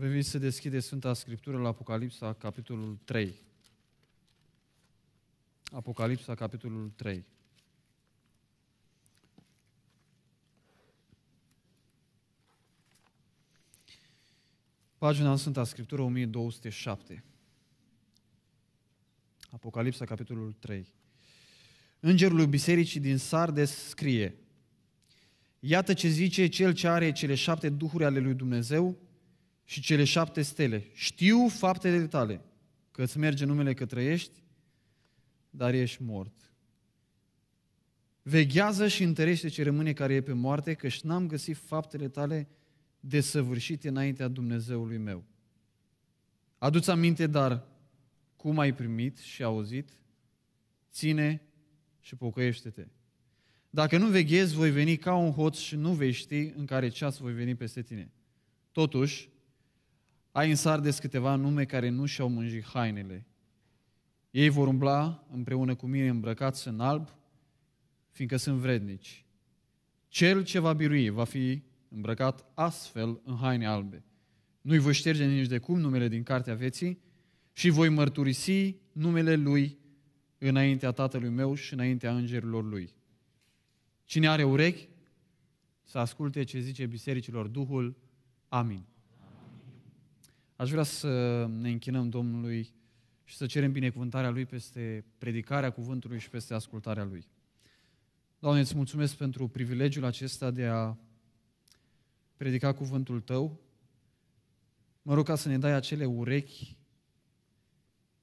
Vă să deschideți Sfânta Scriptură la Apocalipsa, capitolul 3. Apocalipsa, capitolul 3. Pagina în Sfânta Scriptură 1207. Apocalipsa, capitolul 3. Îngerul bisericii din Sardes scrie, Iată ce zice cel ce are cele șapte duhuri ale lui Dumnezeu și cele șapte stele. Știu faptele tale, că îți merge numele că trăiești, dar ești mort. Veghează și întărește ce rămâne care e pe moarte, că și n-am găsit faptele tale desăvârșite înaintea Dumnezeului meu. Aduți aminte, dar cum ai primit și auzit, ține și pocăiește-te. Dacă nu veghezi, voi veni ca un hoț și nu vei ști în care ceas voi veni peste tine. Totuși, ai în Sardes câteva nume care nu și-au mânjit hainele. Ei vor umbla împreună cu mine îmbrăcați în alb, fiindcă sunt vrednici. Cel ce va birui va fi îmbrăcat astfel în haine albe. Nu-i voi șterge nici de cum numele din Cartea Vieții și voi mărturisi numele lui înaintea Tatălui meu și înaintea îngerilor lui. Cine are urechi, să asculte ce zice bisericilor Duhul. Amin. Aș vrea să ne închinăm Domnului și să cerem binecuvântarea Lui peste predicarea cuvântului și peste ascultarea Lui. Doamne, îți mulțumesc pentru privilegiul acesta de a predica cuvântul Tău. Mă rog ca să ne dai acele urechi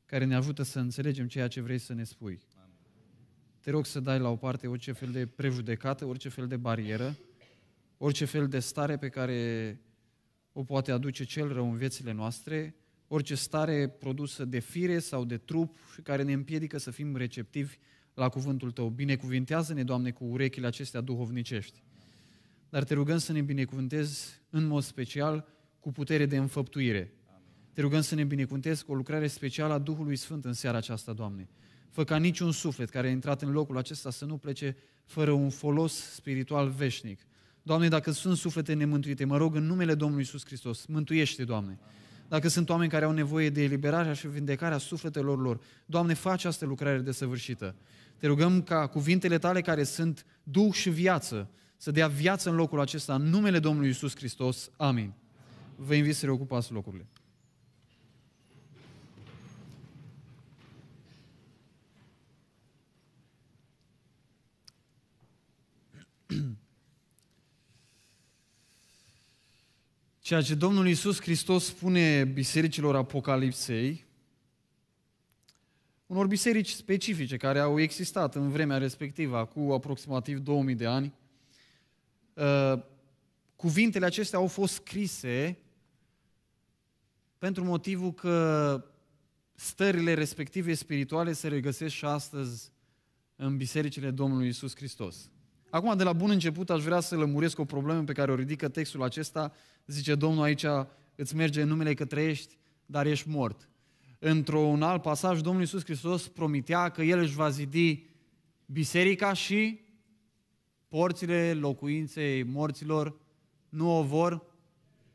care ne ajută să înțelegem ceea ce vrei să ne spui. Te rog să dai la o parte orice fel de prejudecată, orice fel de barieră, orice fel de stare pe care o poate aduce cel rău în viețile noastre, orice stare produsă de fire sau de trup și care ne împiedică să fim receptivi la cuvântul Tău. Binecuvintează-ne, Doamne, cu urechile acestea duhovnicești. Dar te rugăm să ne binecuvântezi în mod special cu putere de înfăptuire. Te rugăm să ne binecuvântezi cu o lucrare specială a Duhului Sfânt în seara aceasta, Doamne. Fă ca niciun suflet care a intrat în locul acesta să nu plece fără un folos spiritual veșnic, Doamne, dacă sunt suflete nemântuite, mă rog în numele Domnului Iisus Hristos, mântuiește, Doamne. Dacă sunt oameni care au nevoie de eliberarea și vindecarea sufletelor lor, Doamne, face această lucrare desăvârșită. Te rugăm ca cuvintele tale care sunt duh și viață, să dea viață în locul acesta, în numele Domnului Iisus Hristos. Amin. Vă invit să reocupați locurile. Ceea ce Domnul Iisus Hristos spune bisericilor Apocalipsei, unor biserici specifice care au existat în vremea respectivă, cu aproximativ 2000 de ani, ă, cuvintele acestea au fost scrise pentru motivul că stările respective spirituale se regăsesc și astăzi în bisericile Domnului Isus Hristos. Acum, de la bun început, aș vrea să lămuresc o problemă pe care o ridică textul acesta. Zice, Domnul, aici îți merge în numele că trăiești, dar ești mort. Într-un alt pasaj, Domnul Iisus Hristos promitea că El își va zidi biserica și porțile locuinței morților nu o vor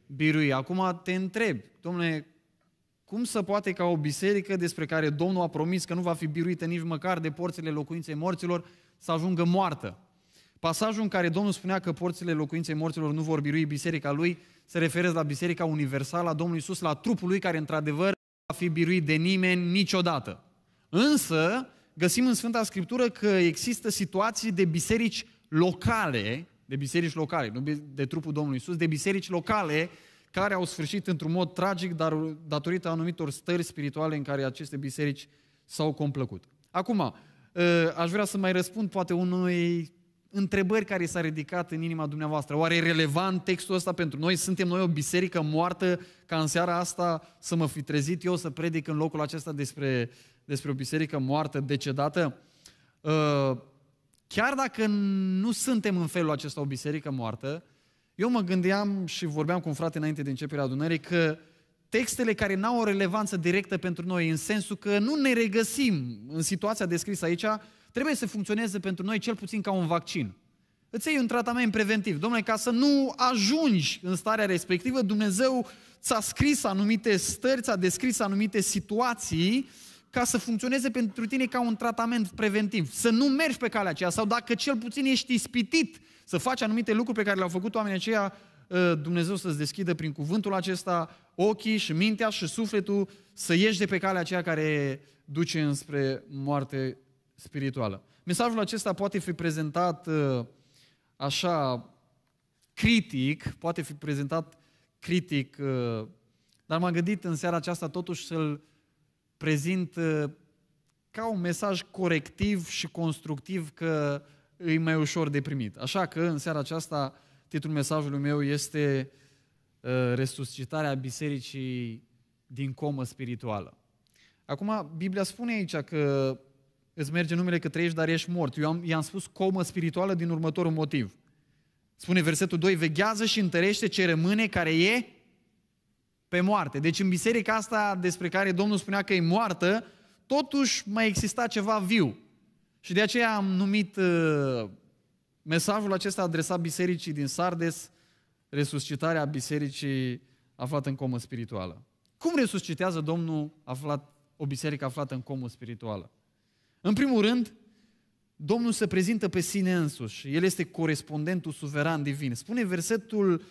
birui. Acum te întreb, domnule, cum să poate ca o biserică despre care Domnul a promis că nu va fi biruită nici măcar de porțile locuinței morților să ajungă moartă? Pasajul în care Domnul spunea că porțile locuinței morților nu vor birui biserica lui, se referă la biserica universală a Domnului Iisus, la trupul lui care într-adevăr nu va fi biruit de nimeni niciodată. Însă, găsim în Sfânta Scriptură că există situații de biserici locale, de biserici locale, nu de trupul Domnului Iisus, de biserici locale care au sfârșit într-un mod tragic, dar datorită anumitor stări spirituale în care aceste biserici s-au complăcut. Acum, ă, aș vrea să mai răspund poate unui întrebări care s-a ridicat în inima dumneavoastră. Oare e relevant textul ăsta pentru noi? Suntem noi o biserică moartă ca în seara asta să mă fi trezit eu să predic în locul acesta despre, despre o biserică moartă, decedată? Uh, chiar dacă nu suntem în felul acesta o biserică moartă, eu mă gândeam și vorbeam cu un frate înainte de începerea adunării că textele care n-au o relevanță directă pentru noi, în sensul că nu ne regăsim în situația descrisă aici, trebuie să funcționeze pentru noi cel puțin ca un vaccin. Îți iei un tratament preventiv. Domnule, ca să nu ajungi în starea respectivă, Dumnezeu ți-a scris anumite stări, ți-a descris anumite situații ca să funcționeze pentru tine ca un tratament preventiv. Să nu mergi pe calea aceea sau dacă cel puțin ești ispitit să faci anumite lucruri pe care le-au făcut oamenii aceia, ă, Dumnezeu să-ți deschidă prin cuvântul acesta ochii și mintea și sufletul să ieși de pe calea aceea care duce înspre moarte spirituală. Mesajul acesta poate fi prezentat uh, așa critic, poate fi prezentat critic, uh, dar m-am gândit în seara aceasta totuși să-l prezint uh, ca un mesaj corectiv și constructiv că e mai ușor de primit. Așa că în seara aceasta titlul mesajului meu este Resuscitarea Bisericii din comă spirituală. Acum, Biblia spune aici că îți merge numele că trăiești, dar ești mort. Eu am, i-am spus comă spirituală din următorul motiv. Spune versetul 2, veghează și întărește ce rămâne care e pe moarte. Deci în biserica asta despre care Domnul spunea că e moartă, totuși mai exista ceva viu. Și de aceea am numit uh, mesajul acesta adresat bisericii din Sardes, resuscitarea bisericii aflată în comă spirituală. Cum resuscitează Domnul aflat, o biserică aflată în comă spirituală? În primul rând, Domnul se prezintă pe sine însuși. El este corespondentul suveran divin. Spune versetul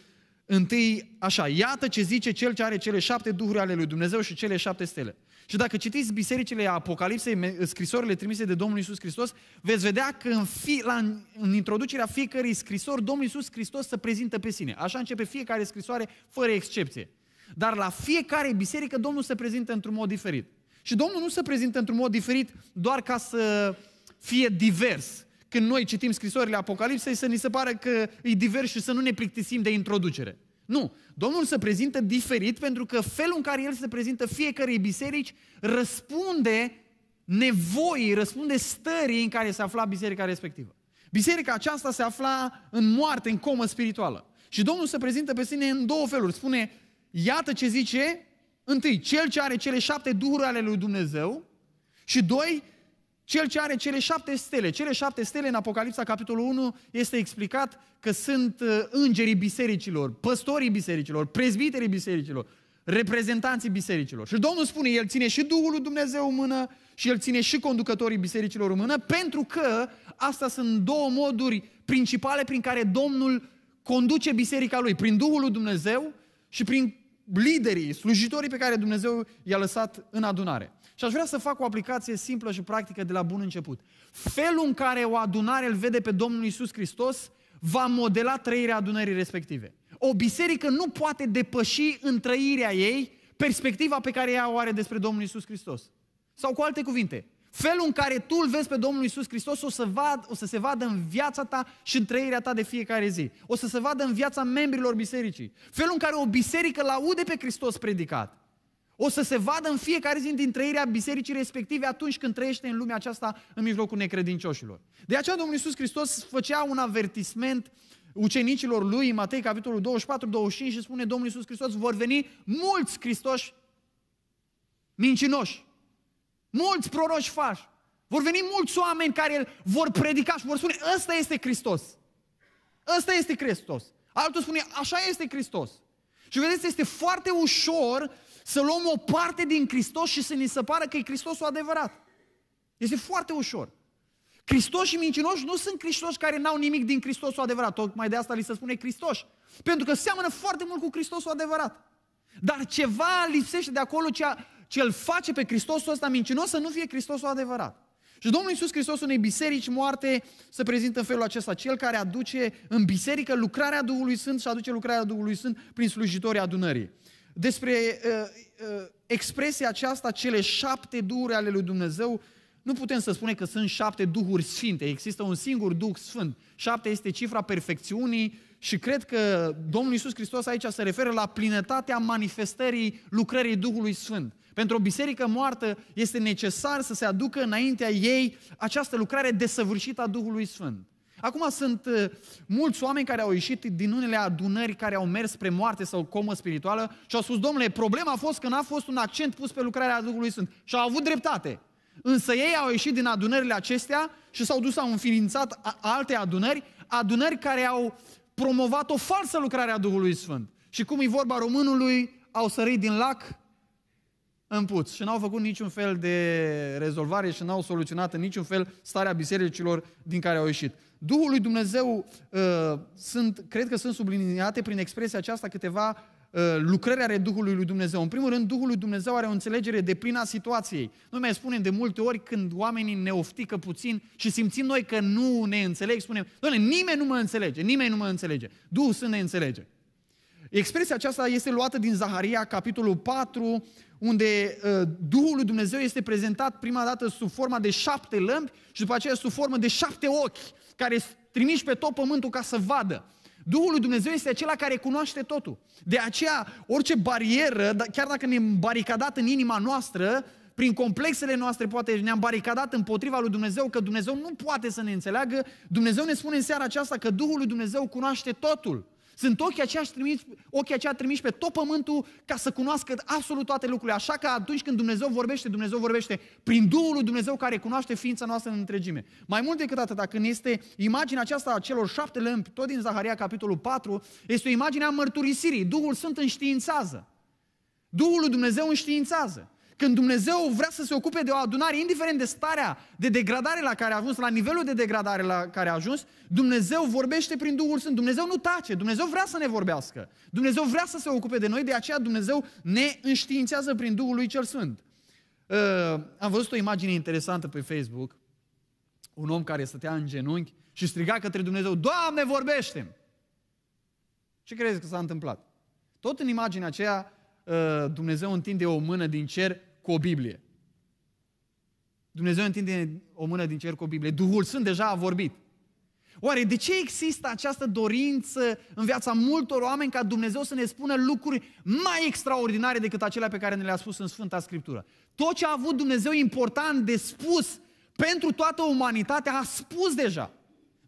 întâi așa, iată ce zice cel ce are cele șapte duhuri ale lui Dumnezeu și cele șapte stele. Și dacă citiți bisericile Apocalipsei, scrisorile trimise de Domnul Isus Hristos, veți vedea că în, fi, la, în introducerea fiecărui scrisor, Domnul Isus Hristos se prezintă pe sine. Așa începe fiecare scrisoare, fără excepție. Dar la fiecare biserică, Domnul se prezintă într-un mod diferit. Și Domnul nu se prezintă într-un mod diferit doar ca să fie divers. Când noi citim scrisorile Apocalipsei, să ni se pare că e divers și să nu ne plictisim de introducere. Nu. Domnul se prezintă diferit pentru că felul în care el se prezintă fiecarei biserici răspunde nevoii, răspunde stării în care se afla biserica respectivă. Biserica aceasta se afla în moarte, în comă spirituală. Și Domnul se prezintă pe sine în două feluri. Spune, iată ce zice Întâi, cel ce are cele șapte duhuri ale lui Dumnezeu și doi, cel ce are cele șapte stele. Cele șapte stele în Apocalipsa, capitolul 1, este explicat că sunt uh, îngerii bisericilor, păstorii bisericilor, prezbiterii bisericilor, reprezentanții bisericilor. Și Domnul spune, El ține și Duhul lui Dumnezeu în mână și El ține și conducătorii bisericilor în mână, pentru că asta sunt două moduri principale prin care Domnul conduce biserica Lui, prin Duhul lui Dumnezeu și prin liderii, slujitorii pe care Dumnezeu i-a lăsat în adunare. Și aș vrea să fac o aplicație simplă și practică de la bun început. Felul în care o adunare îl vede pe Domnul Isus Hristos va modela trăirea adunării respective. O biserică nu poate depăși în trăirea ei perspectiva pe care ea o are despre Domnul Isus Hristos. Sau cu alte cuvinte, Felul în care tu îl vezi pe Domnul Isus Hristos o să, vad, o să se vadă în viața ta și în trăirea ta de fiecare zi. O să se vadă în viața membrilor bisericii. Felul în care o biserică laude pe Hristos predicat. O să se vadă în fiecare zi din trăirea bisericii respective atunci când trăiește în lumea aceasta în mijlocul necredincioșilor. De aceea Domnul Iisus Hristos făcea un avertisment ucenicilor lui, Matei capitolul 24-25 și spune Domnul Iisus Hristos, vor veni mulți Hristoși mincinoși Mulți proroși faci. Vor veni mulți oameni care îl vor predica și vor spune, ăsta este Hristos. Ăsta este Hristos. Altul spune, așa este Hristos. Și vedeți, este foarte ușor să luăm o parte din Hristos și să ne se pară că e Hristosul adevărat. Este foarte ușor. Hristos și mincinoși nu sunt Hristos care n-au nimic din Hristosul adevărat. Tocmai de asta li se spune Hristos. Pentru că seamănă foarte mult cu Hristosul adevărat. Dar ceva lipsește de acolo, ceea ce îl face pe Hristosul ăsta mincinos să nu fie Hristosul adevărat. Și Domnul Iisus Hristos unei biserici moarte se prezintă în felul acesta, cel care aduce în biserică lucrarea Duhului Sfânt și aduce lucrarea Duhului Sfânt prin slujitorii adunării. Despre uh, uh, expresia aceasta, cele șapte duhuri ale lui Dumnezeu, nu putem să spunem că sunt șapte Duhuri Sfinte, există un singur Duh Sfânt. Șapte este cifra perfecțiunii și cred că Domnul Iisus Hristos aici se referă la plinătatea manifestării lucrării Duhului Sfânt. Pentru o biserică moartă este necesar să se aducă înaintea ei această lucrare desăvârșită a Duhului Sfânt. Acum sunt uh, mulți oameni care au ieșit din unele adunări care au mers spre moarte sau comă spirituală și au spus, domnule, problema a fost că n-a fost un accent pus pe lucrarea Duhului Sfânt. Și au avut dreptate. Însă ei au ieșit din adunările acestea și s-au dus, au înființat alte adunări, adunări care au promovat o falsă lucrare a Duhului Sfânt. Și cum e vorba românului, au sărit din lac în puț și n-au făcut niciun fel de rezolvare și n-au soluționat în niciun fel starea bisericilor din care au ieșit. Duhul lui Dumnezeu uh, sunt, cred că sunt subliniate prin expresia aceasta câteva Uh, lucrări ale Duhului lui Dumnezeu. În primul rând, Duhul lui Dumnezeu are o înțelegere de plină a situației. Noi mai spunem de multe ori când oamenii ne oftică puțin și simțim noi că nu ne înțeleg, spunem, doamne, nimeni nu mă înțelege, nimeni nu mă înțelege. Duhul să ne înțelege. Expresia aceasta este luată din Zaharia, capitolul 4, unde uh, Duhul lui Dumnezeu este prezentat prima dată sub forma de șapte lămpi și după aceea sub formă de șapte ochi care trimiși pe tot pământul ca să vadă. Duhul lui Dumnezeu este acela care cunoaște totul. De aceea, orice barieră, da, chiar dacă ne-am baricadat în inima noastră, prin complexele noastre poate ne-am baricadat împotriva lui Dumnezeu, că Dumnezeu nu poate să ne înțeleagă, Dumnezeu ne spune în seara aceasta că Duhul lui Dumnezeu cunoaște totul. Sunt ochii aceia, trimiși, ochii aceia trimiși pe tot pământul ca să cunoască absolut toate lucrurile. Așa că atunci când Dumnezeu vorbește, Dumnezeu vorbește prin Duhul lui Dumnezeu care cunoaște ființa noastră în întregime. Mai mult decât atât, când este imaginea aceasta a celor șapte lămpi, tot din Zaharia, capitolul 4, este o imagine a mărturisirii. Duhul Sfânt înștiințează. Duhul lui Dumnezeu înștiințează. Când Dumnezeu vrea să se ocupe de o adunare, indiferent de starea de degradare la care a ajuns, la nivelul de degradare la care a ajuns, Dumnezeu vorbește prin Duhul Sfânt. Dumnezeu nu tace, Dumnezeu vrea să ne vorbească. Dumnezeu vrea să se ocupe de noi, de aceea Dumnezeu ne înștiințează prin Duhul lui Cel Sfânt. Uh, am văzut o imagine interesantă pe Facebook, un om care stătea în genunchi și striga către Dumnezeu, Doamne, vorbește Ce crezi că s-a întâmplat? Tot în imaginea aceea, uh, Dumnezeu întinde o mână din cer cu o Biblie. Dumnezeu întinde o mână din cer cu o Biblie. Duhul Sfânt deja a vorbit. Oare de ce există această dorință în viața multor oameni ca Dumnezeu să ne spună lucruri mai extraordinare decât acelea pe care ne le-a spus în Sfânta Scriptură? Tot ce a avut Dumnezeu important de spus pentru toată umanitatea a spus deja.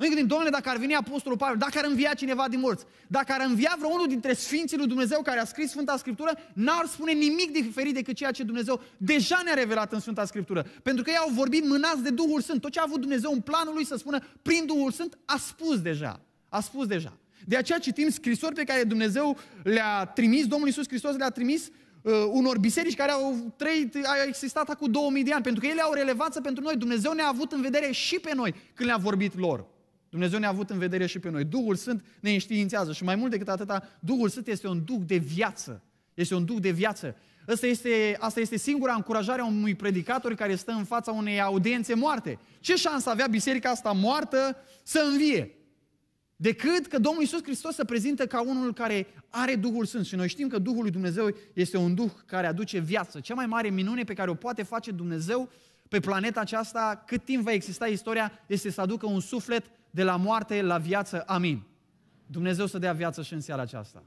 Noi gândim, Doamne, dacă ar veni Apostolul Pavel, dacă ar învia cineva din morți, dacă ar învia vreunul dintre Sfinții lui Dumnezeu care a scris Sfânta Scriptură, n-ar spune nimic diferit decât ceea ce Dumnezeu deja ne-a revelat în Sfânta Scriptură. Pentru că ei au vorbit mânați de Duhul Sfânt. Tot ce a avut Dumnezeu în planul lui să spună prin Duhul Sfânt, a spus deja. A spus deja. De aceea citim scrisori pe care Dumnezeu le-a trimis, Domnul Iisus Hristos le-a trimis uh, unor biserici care au trăit, au existat acum 2000 de ani, pentru că ele au relevanță pentru noi. Dumnezeu ne-a avut în vedere și pe noi când le-a vorbit lor. Dumnezeu ne-a avut în vedere și pe noi. Duhul Sfânt ne înștiințează și mai mult decât atâta, Duhul Sfânt este un duh de viață. Este un duh de viață. Asta este, asta este singura încurajare a unui predicator care stă în fața unei audiențe moarte. Ce șansă avea biserica asta moartă să învie? Decât că Domnul Iisus Hristos se prezintă ca unul care are Duhul Sfânt. Și noi știm că Duhul lui Dumnezeu este un Duh care aduce viață. Cea mai mare minune pe care o poate face Dumnezeu pe planeta aceasta, cât timp va exista istoria, este să aducă un suflet de la moarte la viață. Amin. Dumnezeu să dea viață și în seara aceasta.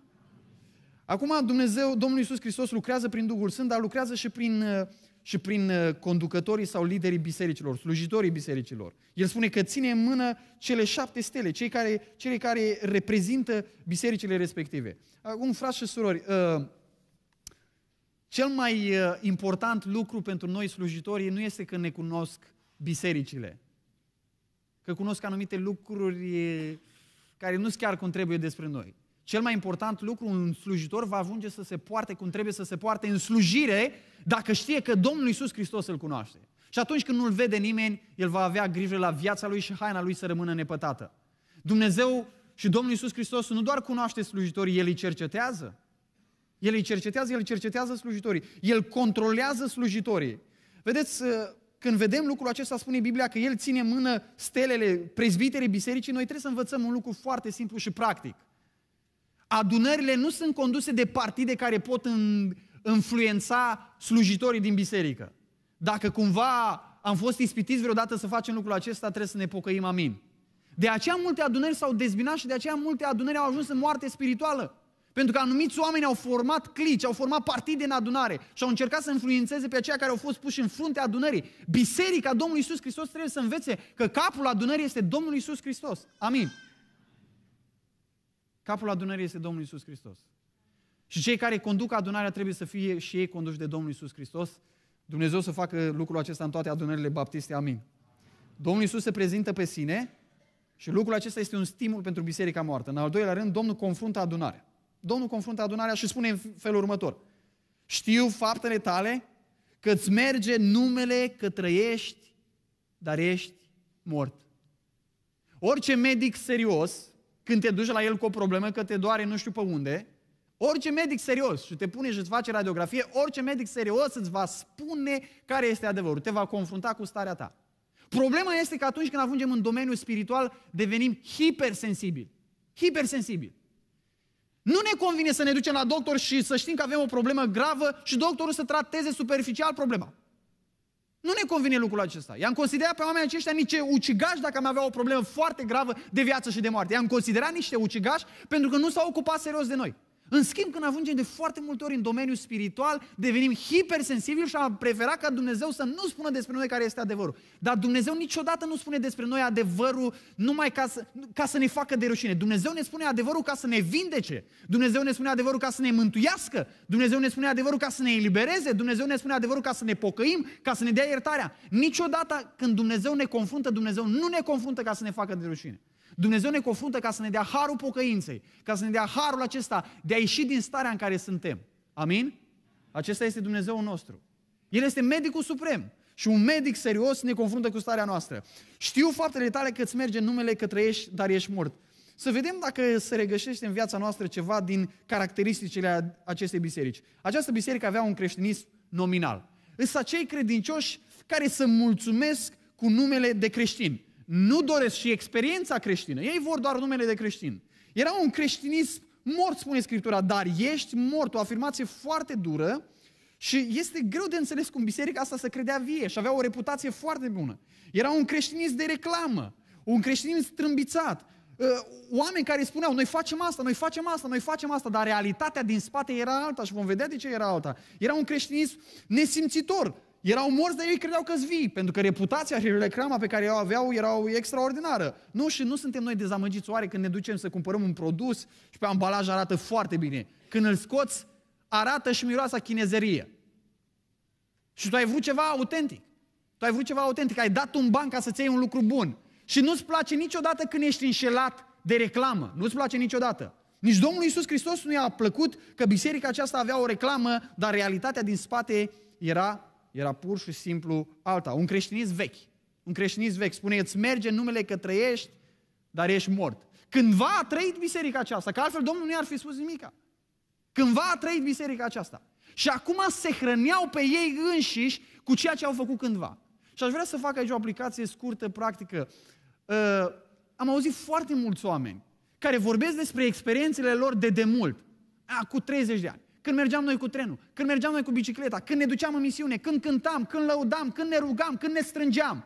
Acum Dumnezeu, Domnul Iisus Hristos lucrează prin Duhul Sfânt, dar lucrează și prin, uh, și prin uh, conducătorii sau liderii bisericilor, slujitorii bisericilor. El spune că ține în mână cele șapte stele, cei care, cele care reprezintă bisericile respective. Acum, uh, frați și surori, cel mai important lucru pentru noi slujitorii nu este că ne cunosc bisericile, că cunosc anumite lucruri care nu sunt chiar cum trebuie despre noi. Cel mai important lucru, un slujitor va ajunge să se poarte cum trebuie să se poarte în slujire dacă știe că Domnul Iisus Hristos îl cunoaște. Și atunci când nu-l vede nimeni, el va avea grijă la viața lui și haina lui să rămână nepătată. Dumnezeu și Domnul Iisus Hristos nu doar cunoaște slujitorii, El îi cercetează. El îi cercetează, El cercetează slujitorii. El controlează slujitorii. Vedeți, uh, când vedem lucrul acesta, spune Biblia că El ține în mână stelele, prezbitele bisericii, noi trebuie să învățăm un lucru foarte simplu și practic. Adunările nu sunt conduse de partide care pot influența slujitorii din biserică. Dacă cumva am fost ispitiți vreodată să facem lucrul acesta, trebuie să ne pocăim, amin. De aceea multe adunări s-au dezbinat și de aceea multe adunări au ajuns în moarte spirituală. Pentru că anumiți oameni au format clici, au format partide în adunare și au încercat să influențeze pe aceia care au fost puși în fruntea adunării. Biserica Domnului Isus Hristos trebuie să învețe că capul adunării este Domnul Isus Hristos. Amin. Capul adunării este Domnul Isus Hristos. Și cei care conduc adunarea trebuie să fie și ei conduși de Domnul Isus Hristos. Dumnezeu să facă lucrul acesta în toate adunările baptiste. Amin. Domnul Isus se prezintă pe sine și lucrul acesta este un stimul pentru biserica moartă. În al doilea rând, Domnul confruntă adunarea. Domnul confruntă adunarea și spune în felul următor. Știu faptele tale, că îți merge numele că trăiești, dar ești mort. Orice medic serios, când te duci la el cu o problemă, că te doare nu știu pe unde, orice medic serios și te pune și îți face radiografie, orice medic serios îți va spune care este adevărul, te va confrunta cu starea ta. Problema este că atunci când ajungem în domeniul spiritual, devenim hipersensibili. Hipersensibili. Nu ne convine să ne ducem la doctor și să știm că avem o problemă gravă și doctorul să trateze superficial problema. Nu ne convine lucrul acesta. I-am considerat pe oamenii aceștia niște ucigași dacă am avea o problemă foarte gravă de viață și de moarte. I-am considerat niște ucigași pentru că nu s-au ocupat serios de noi. În schimb, când ajungem de foarte multe ori în domeniul spiritual, devenim hipersensibili și am prefera ca Dumnezeu să nu spună despre noi care este adevărul. Dar Dumnezeu niciodată nu spune despre noi adevărul numai ca să, ca să ne facă de rușine. Dumnezeu ne spune adevărul ca să ne vindece. Dumnezeu ne spune adevărul ca să ne mântuiască. Dumnezeu ne spune adevărul ca să ne elibereze. Dumnezeu ne spune adevărul ca să ne pocăim, ca să ne dea iertarea. Niciodată când Dumnezeu ne confruntă, Dumnezeu nu ne confruntă ca să ne facă de rușine. Dumnezeu ne confruntă ca să ne dea harul pocăinței, ca să ne dea harul acesta de a ieși din starea în care suntem. Amin? Acesta este Dumnezeu nostru. El este medicul suprem. Și un medic serios ne confruntă cu starea noastră. Știu faptele tale că îți merge numele că trăiești, dar ești mort. Să vedem dacă se regăsește în viața noastră ceva din caracteristicile acestei biserici. Această biserică avea un creștinism nominal. Însă acei credincioși care se mulțumesc cu numele de creștini nu doresc și experiența creștină. Ei vor doar numele de creștin. Era un creștinism mort, spune Scriptura, dar ești mort. O afirmație foarte dură și este greu de înțeles cum biserica asta se credea vie și avea o reputație foarte bună. Era un creștinism de reclamă, un creștinism strâmbițat, ă, oameni care spuneau, noi facem asta, noi facem asta, noi facem asta, dar realitatea din spate era alta și vom vedea de ce era alta. Era un creștinism nesimțitor, erau morți, dar ei credeau că vii, pentru că reputația și reclama pe care o aveau erau extraordinară. Nu, și nu suntem noi dezamăgiți oare când ne ducem să cumpărăm un produs și pe ambalaj arată foarte bine. Când îl scoți, arată și miroasa chinezerie. Și tu ai vrut ceva autentic. Tu ai vrut ceva autentic, ai dat un ban ca să-ți iei un lucru bun. Și nu-ți place niciodată când ești înșelat de reclamă. Nu-ți place niciodată. Nici Domnul Iisus Hristos nu i-a plăcut că biserica aceasta avea o reclamă, dar realitatea din spate era era pur și simplu alta, un creștinism vechi. Un creștinism vechi. Spune, îți merge numele că trăiești, dar ești mort. Cândva a trăit biserica aceasta, că altfel Domnul nu i-ar fi spus nimica. Cândva a trăit biserica aceasta. Și acum se hrăneau pe ei înșiși cu ceea ce au făcut cândva. Și aș vrea să fac aici o aplicație scurtă, practică. Uh, am auzit foarte mulți oameni care vorbesc despre experiențele lor de demult, a, cu 30 de ani, când mergeam noi cu trenul, când mergeam noi cu bicicleta, când ne duceam în misiune, când cântam, când lăudam, când ne rugam, când ne strângeam.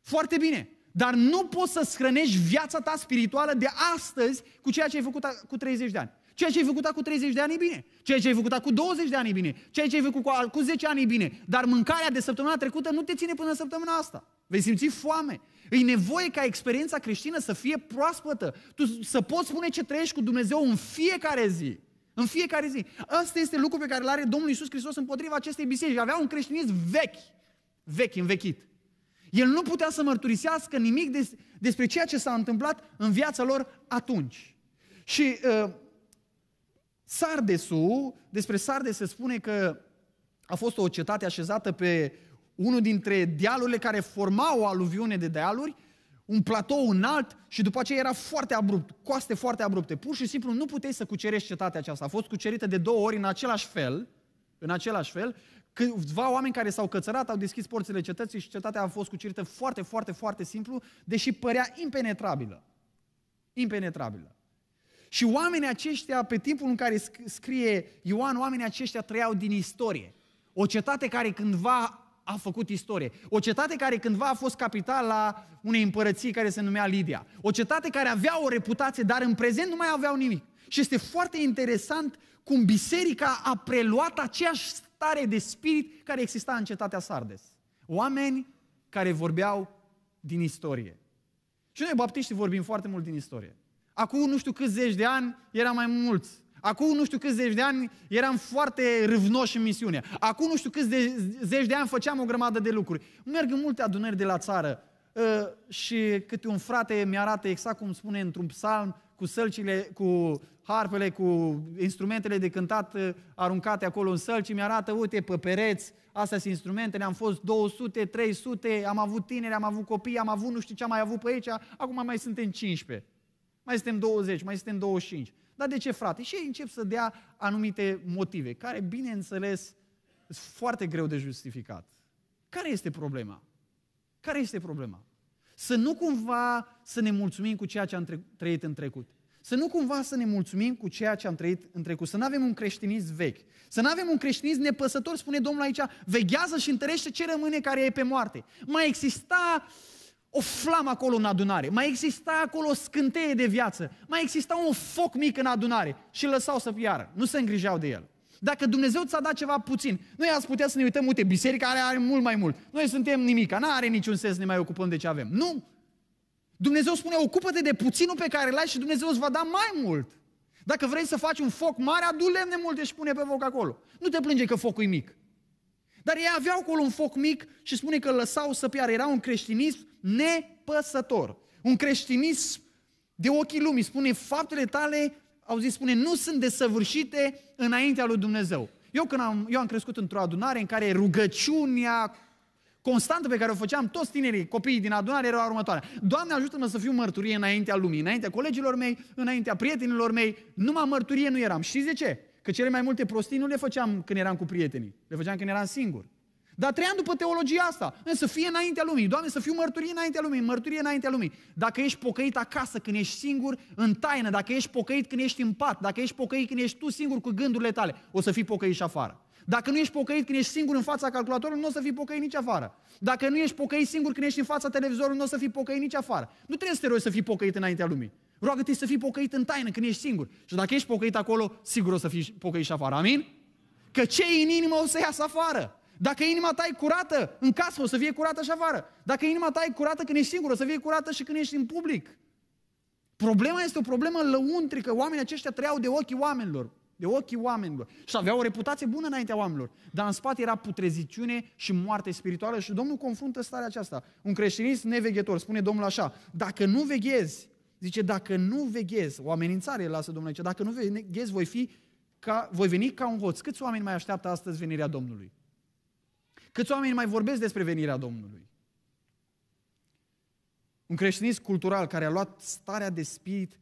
Foarte bine. Dar nu poți să-ți hrănești viața ta spirituală de astăzi cu ceea ce ai făcut cu 30 de ani. Ceea ce ai făcut cu 30 de ani e bine. Ceea ce ai făcut cu 20 de ani e bine. Ceea ce ai făcut cu 10 ani e bine. Dar mâncarea de săptămâna trecută nu te ține până săptămâna asta. Vei simți foame. E nevoie ca experiența creștină să fie proaspătă. Tu să poți spune ce trăiești cu Dumnezeu în fiecare zi. În fiecare zi. Asta este lucru pe care îl are Domnul Iisus Hristos împotriva acestei biserici. Avea un creștinism vechi, vechi, învechit. El nu putea să mărturisească nimic des, despre ceea ce s-a întâmplat în viața lor atunci. Și uh, Sardesul, despre Sardes se spune că a fost o cetate așezată pe unul dintre dealurile care formau o aluviune de dealuri un platou înalt și după aceea era foarte abrupt, coaste foarte abrupte. Pur și simplu nu puteai să cucerești cetatea aceasta. A fost cucerită de două ori în același fel, în același fel, câțiva oameni care s-au cățărat, au deschis porțile cetății și cetatea a fost cucerită foarte, foarte, foarte simplu, deși părea impenetrabilă. Impenetrabilă. Și oamenii aceștia, pe timpul în care scrie Ioan, oamenii aceștia trăiau din istorie. O cetate care cândva a făcut istorie. O cetate care cândva a fost capitala unei împărății care se numea Lidia. O cetate care avea o reputație, dar în prezent nu mai aveau nimic. Și este foarte interesant cum biserica a preluat aceeași stare de spirit care exista în cetatea Sardes. Oameni care vorbeau din istorie. Și noi, baptiștii, vorbim foarte mult din istorie. Acum nu știu câți zeci de ani era mai mulți Acum nu știu câți zeci de ani eram foarte râvnoși în misiune. Acum nu știu câți de, zeci de ani făceam o grămadă de lucruri. Merg în multe adunări de la țară ă, și câte un frate mi arată exact cum spune într-un psalm, cu sălcile, cu harpele, cu instrumentele de cântat ă, aruncate acolo în sălci, mi arată, uite, pe pereți, astea sunt instrumentele, am fost 200, 300, am avut tineri, am avut copii, am avut nu știu ce am mai avut pe aici, acum mai suntem 15, mai suntem 20, mai suntem 25. Dar de ce, frate? Și ei încep să dea anumite motive, care, bineînțeles, sunt foarte greu de justificat. Care este problema? Care este problema? Să nu cumva să ne mulțumim cu ceea ce am trăit în trecut. Să nu cumva să ne mulțumim cu ceea ce am trăit în trecut. Să nu avem un creștinism vechi. Să nu avem un creștinism nepăsător, spune Domnul aici, veghează și întărește ce rămâne care e pe moarte. Mai exista uh, o flamă acolo în adunare, mai exista acolo o scânteie de viață, mai exista un foc mic în adunare și lăsau să piară, nu se îngrijeau de el. Dacă Dumnezeu ți-a dat ceva puțin, noi ați putea să ne uităm, uite, biserica are, are mult mai mult, noi suntem nimic, nu are niciun sens să ne mai ocupăm de ce avem. Nu! Dumnezeu spune, ocupă-te de puținul pe care l-ai și Dumnezeu îți va da mai mult. Dacă vrei să faci un foc mare, adu lemne multe și pune pe foc acolo. Nu te plânge că focul e mic. Dar ei aveau acolo un foc mic și spune că îl lăsau să piară. Era un creștinism nepăsător. Un creștinism de ochii lumii. Spune, faptele tale, au zis, spune, nu sunt desăvârșite înaintea lui Dumnezeu. Eu, când am, eu am crescut într-o adunare în care rugăciunea constantă pe care o făceam toți tinerii, copiii din adunare, era următoarea. Doamne, ajută-mă să fiu mărturie înaintea lumii, înaintea colegilor mei, înaintea prietenilor mei. Numai mărturie nu eram. Știți de ce? Că cele mai multe prostii nu le făceam când eram cu prietenii, le făceam când eram singur. Dar trăiam după teologia asta, să fie înaintea lumii, Doamne, să fiu mărturie înaintea lumii, mărturie înaintea lumii. Dacă ești pocăit acasă când ești singur, în taină, dacă ești pocăit când ești în pat, dacă ești pocăit când ești tu singur cu gândurile tale, o să fii pocăit și afară. Dacă nu ești pocăit când ești singur în fața calculatorului, nu o să fii pocăit nici afară. Dacă nu ești pocăit singur când ești în fața televizorului, nu o să fii pocăit nici afară. Nu trebuie să te rogi să fii pocăit înaintea lumii. Roagă-te să fii pocăit în taină când ești singur. Și dacă ești pocăit acolo, sigur o să fii pocăit și afară. Amin? Că ce în inimă o să iasă afară. Dacă inima ta e curată, în casă o să fie curată și afară. Dacă inima ta e curată când ești singur, o să fie curată și când ești în public. Problema este o problemă lăuntrică. Oamenii aceștia trăiau de ochii oamenilor. De ochii oamenilor. Și aveau o reputație bună înaintea oamenilor. Dar în spate era putreziciune și moarte spirituală și Domnul confruntă starea aceasta. Un creștinist neveghetor spune Domnul așa, dacă nu veghezi, Zice, dacă nu veghezi o amenințare lasă Domnul aici, dacă nu veghezi voi, fi ca, voi veni ca un hoț. Câți oameni mai așteaptă astăzi venirea Domnului? Câți oameni mai vorbesc despre venirea Domnului? Un creștinism cultural care a luat starea de spirit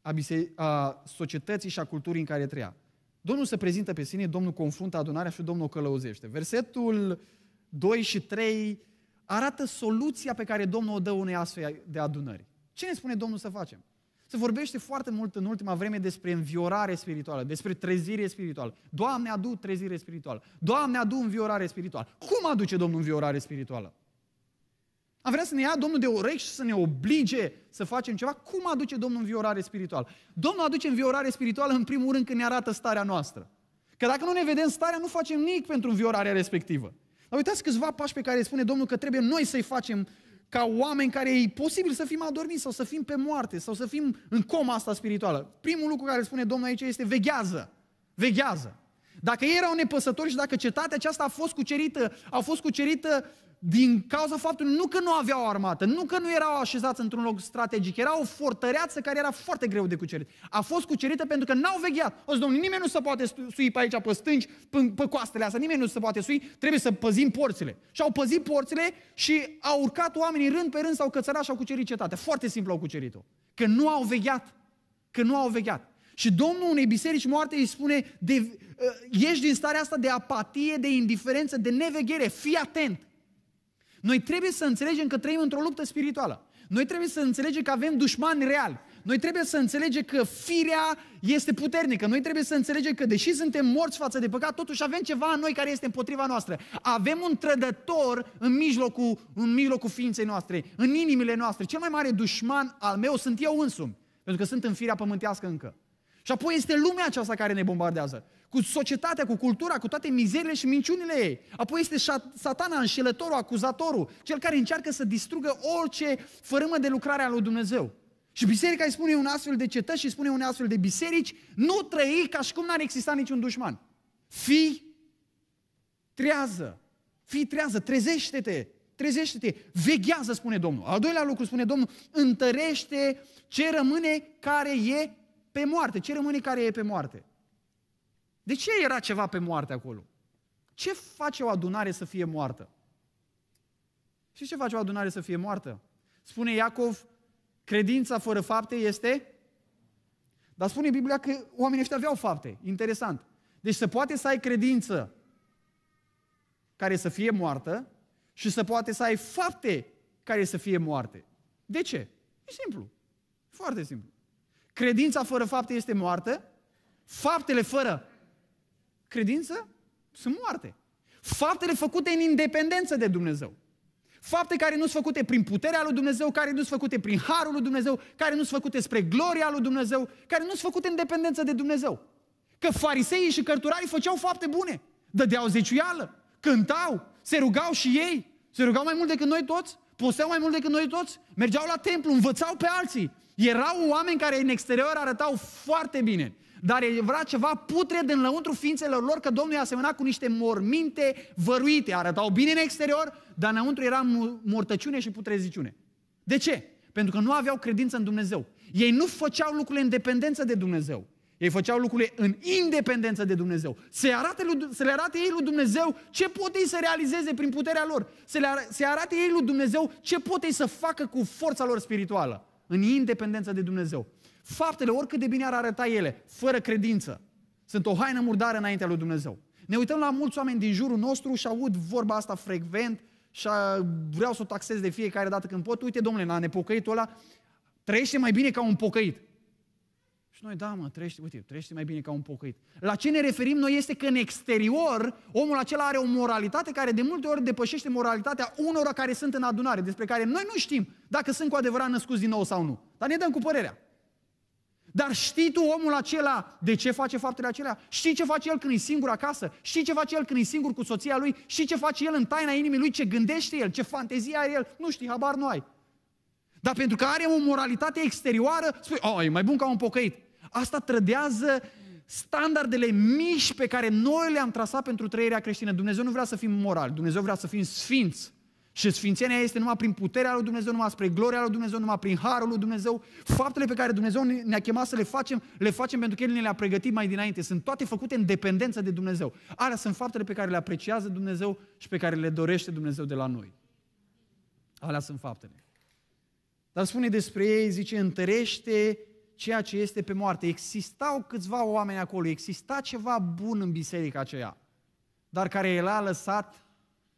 a, bise- a societății și a culturii în care trăia. Domnul se prezintă pe sine, Domnul confruntă adunarea și Domnul o călăuzește. Versetul 2 și 3 arată soluția pe care Domnul o dă unei astfel de adunări. Ce ne spune Domnul să facem? Se vorbește foarte mult în ultima vreme despre înviorare spirituală, despre trezire spirituală. Doamne, adu trezire spirituală. Doamne, adu înviorare spirituală. Cum aduce Domnul înviorare spirituală? Am vrea să ne ia Domnul de urechi și să ne oblige să facem ceva. Cum aduce Domnul înviorare spirituală? Domnul aduce înviorare spirituală în primul rând când ne arată starea noastră. Că dacă nu ne vedem starea, nu facem nimic pentru înviorarea respectivă. Dar uitați câțiva pași pe care spune Domnul că trebuie noi să-i facem ca oameni care e posibil să fim adormiți sau să fim pe moarte sau să fim în coma asta spirituală. Primul lucru care spune Domnul aici este veghează. Veghează. Dacă ei erau nepăsători și dacă cetatea aceasta a fost cucerită, a fost cucerită din cauza faptului nu că nu aveau o armată, nu că nu erau așezați într-un loc strategic, era o fortăreață care era foarte greu de cucerit. A fost cucerită pentru că n-au vegheat. O să nimeni nu se poate sui pe aici, pe stânci, pe, pe coastele astea, nimeni nu se poate sui, trebuie să păzim porțile. Și au păzit porțile și au urcat oamenii rând pe rând, s-au cățărat și au cucerit cetatea. Foarte simplu au cucerit-o. Că nu au vegheat. Că nu au vegheat. Și Domnul unei biserici moarte îi spune, de, uh, ă, ieși din starea asta de apatie, de indiferență, de neveghere, fii atent. Noi trebuie să înțelegem că trăim într-o luptă spirituală. Noi trebuie să înțelegem că avem dușmani reali. Noi trebuie să înțelegem că firea este puternică. Noi trebuie să înțelegem că deși suntem morți față de păcat, totuși avem ceva în noi care este împotriva noastră. Avem un trădător în mijlocul, în mijlocul ființei noastre, în inimile noastre. Cel mai mare dușman al meu sunt eu însumi, pentru că sunt în firea pământească încă. Și apoi este lumea aceasta care ne bombardează cu societatea, cu cultura, cu toate mizerile și minciunile ei. Apoi este satana, înșelătorul, acuzatorul, cel care încearcă să distrugă orice fărâmă de lucrare a lui Dumnezeu. Și biserica îi spune un astfel de cetăți și spune un astfel de biserici, nu trăi ca și cum n-ar exista niciun dușman. Fii trează, fii trează, trezește-te, trezește-te, veghează, spune Domnul. Al doilea lucru spune Domnul, întărește ce rămâne care e pe moarte, ce rămâne care e pe moarte. De ce era ceva pe moarte acolo? Ce face o adunare să fie moartă? Și ce face o adunare să fie moartă? Spune Iacov, credința fără fapte este? Dar spune Biblia că oamenii ăștia aveau fapte. Interesant. Deci se poate să ai credință care să fie moartă și se poate să ai fapte care să fie moarte. De ce? E simplu. Foarte simplu. Credința fără fapte este moartă, faptele fără credință sunt moarte. Faptele făcute în independență de Dumnezeu. Fapte care nu sunt făcute prin puterea lui Dumnezeu, care nu sunt făcute prin harul lui Dumnezeu, care nu sunt făcute spre gloria lui Dumnezeu, care nu sunt făcute în dependență de Dumnezeu. Că fariseii și cărturarii făceau fapte bune, dădeau zeciuială, cântau, se rugau și ei, se rugau mai mult decât noi toți, poseau mai mult decât noi toți, mergeau la templu, învățau pe alții. Erau oameni care în exterior arătau foarte bine, dar vrea ceva putred în lăuntru ființelor lor, că Domnul i-a asemănat cu niște morminte văruite. Arătau bine în exterior, dar înăuntru era mortăciune și putreziciune. De ce? Pentru că nu aveau credință în Dumnezeu. Ei nu făceau lucrurile în dependență de Dumnezeu. Ei făceau lucrurile în independență de Dumnezeu. Se arate lui, să le arate ei lui Dumnezeu ce pot ei să realizeze prin puterea lor. Să le se arate ei lui Dumnezeu ce pot ei să facă cu forța lor spirituală. În independență de Dumnezeu. Faptele, oricât de bine ar arăta ele, fără credință, sunt o haină murdară înaintea lui Dumnezeu. Ne uităm la mulți oameni din jurul nostru și aud vorba asta frecvent și vreau să o taxez de fiecare dată când pot. Uite, domnule, la nepocăitul ăla trăiește mai bine ca un pocăit. Și noi, da, mă, trăiește, uite, trăiește mai bine ca un pocăit. La ce ne referim noi este că în exterior omul acela are o moralitate care de multe ori depășește moralitatea unora care sunt în adunare, despre care noi nu știm dacă sunt cu adevărat născuți din nou sau nu. Dar ne dăm cu părerea. Dar știi tu omul acela de ce face faptele acelea? Știi ce face el când e singur acasă? Știi ce face el când e singur cu soția lui? Știi ce face el în taina inimii lui? Ce gândește el? Ce fantezie are el? Nu știi, habar nu ai. Dar pentru că are o moralitate exterioară, spui, oh, e mai bun ca un pocăit. Asta trădează standardele mici pe care noi le-am trasat pentru trăirea creștină. Dumnezeu nu vrea să fim morali, Dumnezeu vrea să fim sfinți. Și sfințenia este numai prin puterea lui Dumnezeu, numai spre gloria lui Dumnezeu, numai prin harul lui Dumnezeu. Faptele pe care Dumnezeu ne-a chemat să le facem, le facem pentru că El ne le-a pregătit mai dinainte. Sunt toate făcute în dependență de Dumnezeu. Alea sunt faptele pe care le apreciază Dumnezeu și pe care le dorește Dumnezeu de la noi. Alea sunt faptele. Dar spune despre ei, zice, întărește ceea ce este pe moarte. Existau câțiva oameni acolo, exista ceva bun în biserica aceea, dar care el a lăsat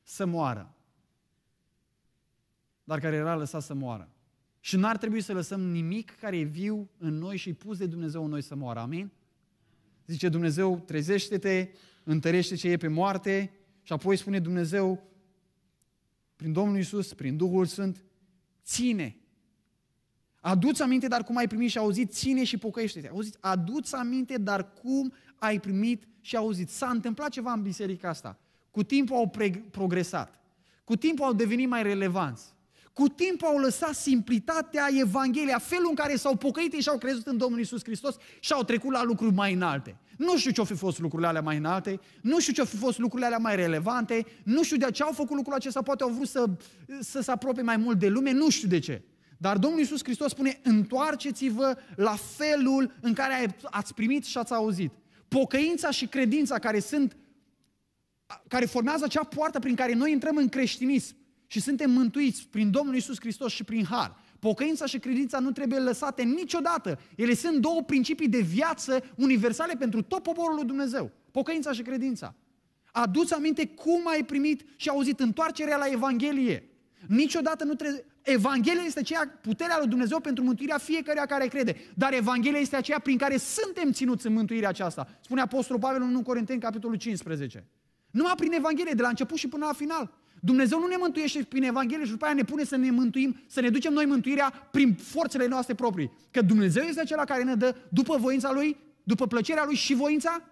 să moară dar care era lăsat să moară. Și n-ar trebui să lăsăm nimic care e viu în noi și pus de Dumnezeu în noi să moară. Amin? Zice Dumnezeu, trezește-te, întărește ce e pe moarte și apoi spune Dumnezeu, prin Domnul Isus, prin Duhul Sfânt, ține. Aduți aminte, dar cum ai primit și auzit, ține și pocăiește-te. Auziți? Aduți aminte, dar cum ai primit și auzit. S-a întâmplat ceva în biserica asta. Cu timpul au pre- progresat. Cu timpul au devenit mai relevanți. Cu timpul au lăsat simplitatea Evangheliei, felul în care s-au pocăit și au crezut în Domnul Isus Hristos și au trecut la lucruri mai înalte. Nu știu ce au fi fost lucrurile alea mai înalte, nu știu ce au fi fost lucrurile alea mai relevante, nu știu de ce au făcut lucrul acesta, poate au vrut să, să se apropie mai mult de lume, nu știu de ce. Dar Domnul Isus Hristos spune, întoarceți-vă la felul în care ați primit și ați auzit. Pocăința și credința care sunt, care formează acea poartă prin care noi intrăm în creștinism, și suntem mântuiți prin Domnul Isus Hristos și prin Har. Pocăința și credința nu trebuie lăsate niciodată. Ele sunt două principii de viață universale pentru tot poporul lui Dumnezeu. Pocăința și credința. Aduți aminte cum ai primit și auzit întoarcerea la Evanghelie. Niciodată nu trebuie... Evanghelia este aceea, puterea lui Dumnezeu pentru mântuirea fiecăruia care crede. Dar Evanghelia este aceea prin care suntem ținuți în mântuirea aceasta. Spune Apostolul Pavel în 1 Corinteni, capitolul 15. Numai prin Evanghelie, de la început și până la final. Dumnezeu nu ne mântuiește prin Evanghelie și după aia ne pune să ne mântuim, să ne ducem noi mântuirea prin forțele noastre proprii. Că Dumnezeu este acela care ne dă după voința Lui, după plăcerea Lui și voința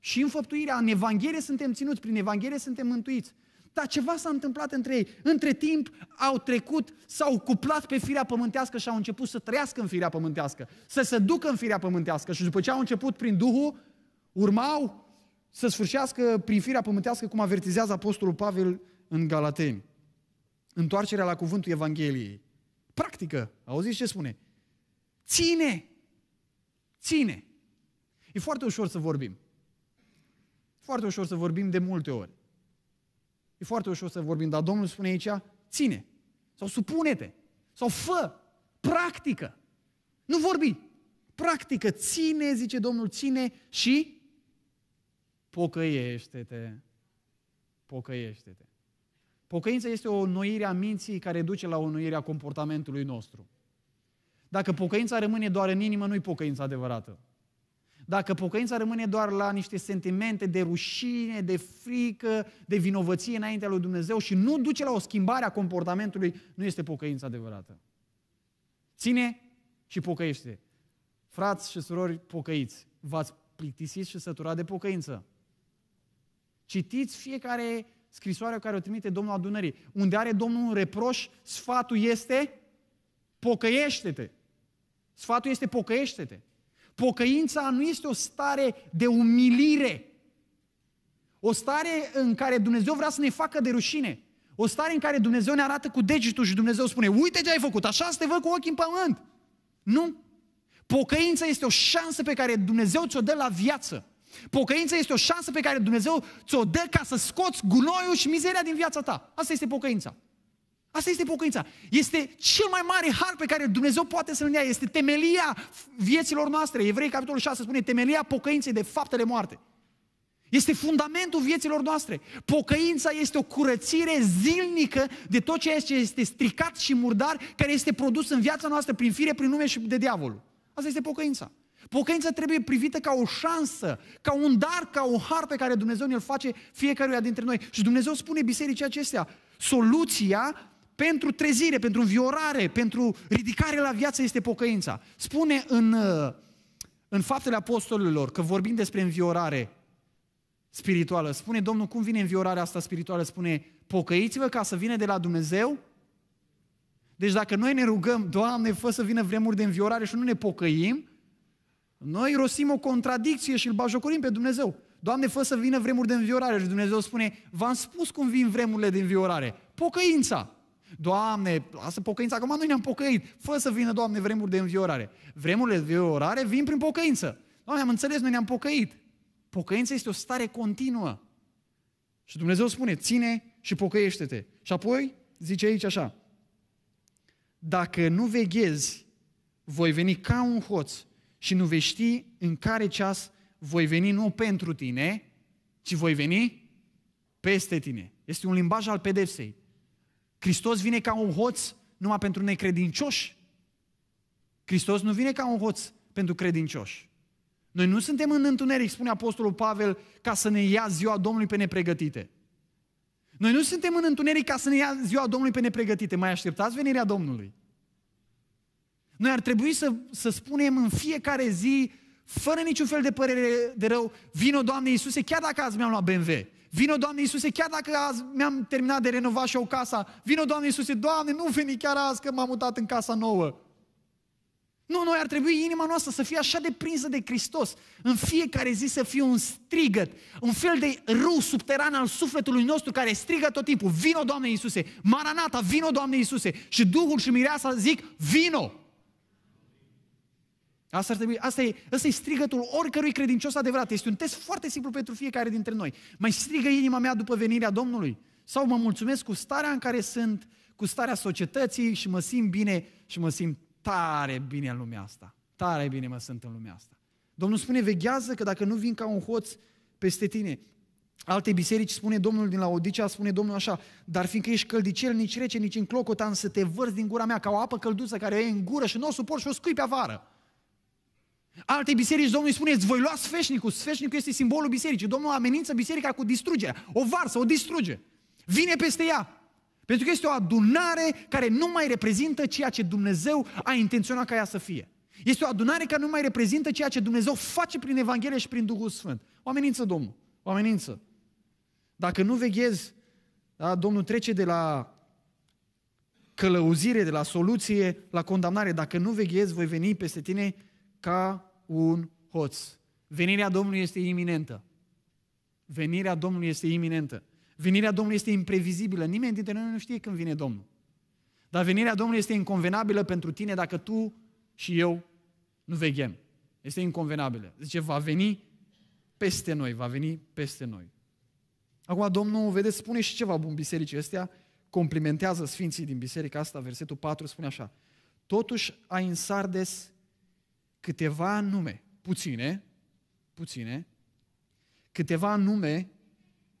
și înfăptuirea. În Evanghelie suntem ținuți, prin Evanghelie suntem mântuiți. Dar ceva s-a întâmplat între ei. Între timp au trecut, s-au cuplat pe firea pământească și au început să trăiască în firea pământească, să se ducă în firea pământească. Și după ce au început prin Duhul, urmau să sfârșească prin firea pământească, cum avertizează Apostolul Pavel în Galateni. Întoarcerea la cuvântul Evangheliei. Practică. Auziți ce spune? Ține! Ține! E foarte ușor să vorbim. Foarte ușor să vorbim de multe ori. E foarte ușor să vorbim, dar Domnul spune aici, ține! Sau supune-te! Sau fă! Practică! Nu vorbi! Practică! Ține, zice Domnul, ține și pocăiește-te! Pocăiește-te! Pocăința este o înnoire a minții care duce la o înnoire a comportamentului nostru. Dacă pocăința rămâne doar în inimă, nu-i pocăința adevărată. Dacă pocăința rămâne doar la niște sentimente de rușine, de frică, de vinovăție înaintea lui Dumnezeu și nu duce la o schimbare a comportamentului, nu este pocăința adevărată. Ține și pocăiește. Frați și surori pocăiți, v-ați plictisit și săturat de pocăință. Citiți fiecare scrisoarea care o trimite Domnul adunării, unde are Domnul un reproș, sfatul este pocăiește-te. Sfatul este pocăiește-te. Pocăința nu este o stare de umilire, o stare în care Dumnezeu vrea să ne facă de rușine, o stare în care Dumnezeu ne arată cu degetul și Dumnezeu spune, uite ce ai făcut, așa să te văd cu ochii în pământ. Nu. Pocăința este o șansă pe care Dumnezeu ți-o dă la viață. Pocăința este o șansă pe care Dumnezeu ți-o dă ca să scoți gunoiul și mizeria din viața ta. Asta este pocăința. Asta este pocăința. Este cel mai mare har pe care Dumnezeu poate să-l dea. Este temelia vieților noastre. Evrei, capitolul 6, spune temelia pocăinței de faptele moarte. Este fundamentul vieților noastre. Pocăința este o curățire zilnică de tot ceea ce este stricat și murdar, care este produs în viața noastră prin fire, prin nume și de diavol. Asta este pocăința. Pocăința trebuie privită ca o șansă, ca un dar, ca o har pe care Dumnezeu ne-l face fiecăruia dintre noi. Și Dumnezeu spune bisericii acestea, soluția pentru trezire, pentru înviorare, pentru ridicare la viață este pocăința. Spune în, uh, în Faptele Apostolilor că vorbim despre înviorare spirituală. Spune Domnul cum vine înviorarea asta spirituală? Spune pocăiți-vă ca să vină de la Dumnezeu. Deci dacă noi ne rugăm, Doamne, fă să vină vremuri de înviorare și nu ne pocăim, noi rosim o contradicție și îl bajocorim pe Dumnezeu. Doamne, fă să vină vremuri de înviorare. Și Dumnezeu spune, v-am spus cum vin vremurile de înviorare. Pocăința. Doamne, lasă pocăința, acum noi ne-am pocăit. Fă să vină, Doamne, vremuri de înviorare. Vremurile de înviorare vin prin pocăință. Doamne, am înțeles, noi ne-am pocăit. Pocăința este o stare continuă. Și Dumnezeu spune, ține și pocăiește-te. Și apoi zice aici așa, dacă nu veghezi, voi veni ca un hoț și nu vei ști în care ceas voi veni nu pentru tine, ci voi veni peste tine. Este un limbaj al pedepsei. Hristos vine ca un hoț numai pentru necredincioși. Hristos nu vine ca un hoț pentru credincioși. Noi nu suntem în întuneric, spune Apostolul Pavel, ca să ne ia ziua Domnului pe nepregătite. Noi nu suntem în întuneric ca să ne ia ziua Domnului pe nepregătite. Mai așteptați venirea Domnului. Noi ar trebui să, să spunem în fiecare zi, fără niciun fel de părere de rău, vină Doamne Iisuse, chiar dacă azi mi-am luat BMW, Vină Doamne Iisuse, chiar dacă azi mi-am terminat de renovat și o casa, Vină Doamne Iisuse, Doamne, nu veni chiar azi că m-am mutat în casa nouă. Nu, noi ar trebui inima noastră să fie așa de prinsă de Hristos, în fiecare zi să fie un strigăt, un fel de râu subteran al sufletului nostru care strigă tot timpul, vino Doamne Iisuse, Maranata, vino Doamne Iisuse și Duhul și Mireasa zic, vino! Asta, ar trebui, asta, e, asta e strigătul oricărui credincios adevărat. Este un test foarte simplu pentru fiecare dintre noi. Mai strigă inima mea după venirea Domnului? Sau mă mulțumesc cu starea în care sunt, cu starea societății și mă simt bine și mă simt tare bine în lumea asta. Tare bine mă sunt în lumea asta. Domnul spune, veghează că dacă nu vin ca un hoț peste tine. Alte biserici spune Domnul din la Odicea, spune Domnul așa, dar fiindcă ești căldicel, nici rece, nici în clocotan, să te vărzi din gura mea ca o apă călduță care e în gură și nu o suport și o scui pe afară. Alte biserici, Domnul îi spune, îți voi lua sfeșnicul. Sfeșnicul este simbolul bisericii. Domnul amenință biserica cu distrugerea. O varsă, o distruge. Vine peste ea. Pentru că este o adunare care nu mai reprezintă ceea ce Dumnezeu a intenționat ca ea să fie. Este o adunare care nu mai reprezintă ceea ce Dumnezeu face prin Evanghelie și prin Duhul Sfânt. O amenință, Domnul. O amenință. Dacă nu veghezi, da, Domnul trece de la călăuzire, de la soluție, la condamnare. Dacă nu veghezi, voi veni peste tine ca un hoț. Venirea Domnului este iminentă. Venirea Domnului este iminentă. Venirea Domnului este imprevizibilă. Nimeni dintre noi nu știe când vine Domnul. Dar venirea Domnului este inconvenabilă pentru tine dacă tu și eu nu veghem. Este inconvenabilă. Zice, va veni peste noi, va veni peste noi. Acum, Domnul, vedeți, spune și ceva bun bisericii astea, complimentează sfinții din biserica asta, versetul 4 spune așa, totuși ai în Sardes câteva nume, puține, puține, câteva nume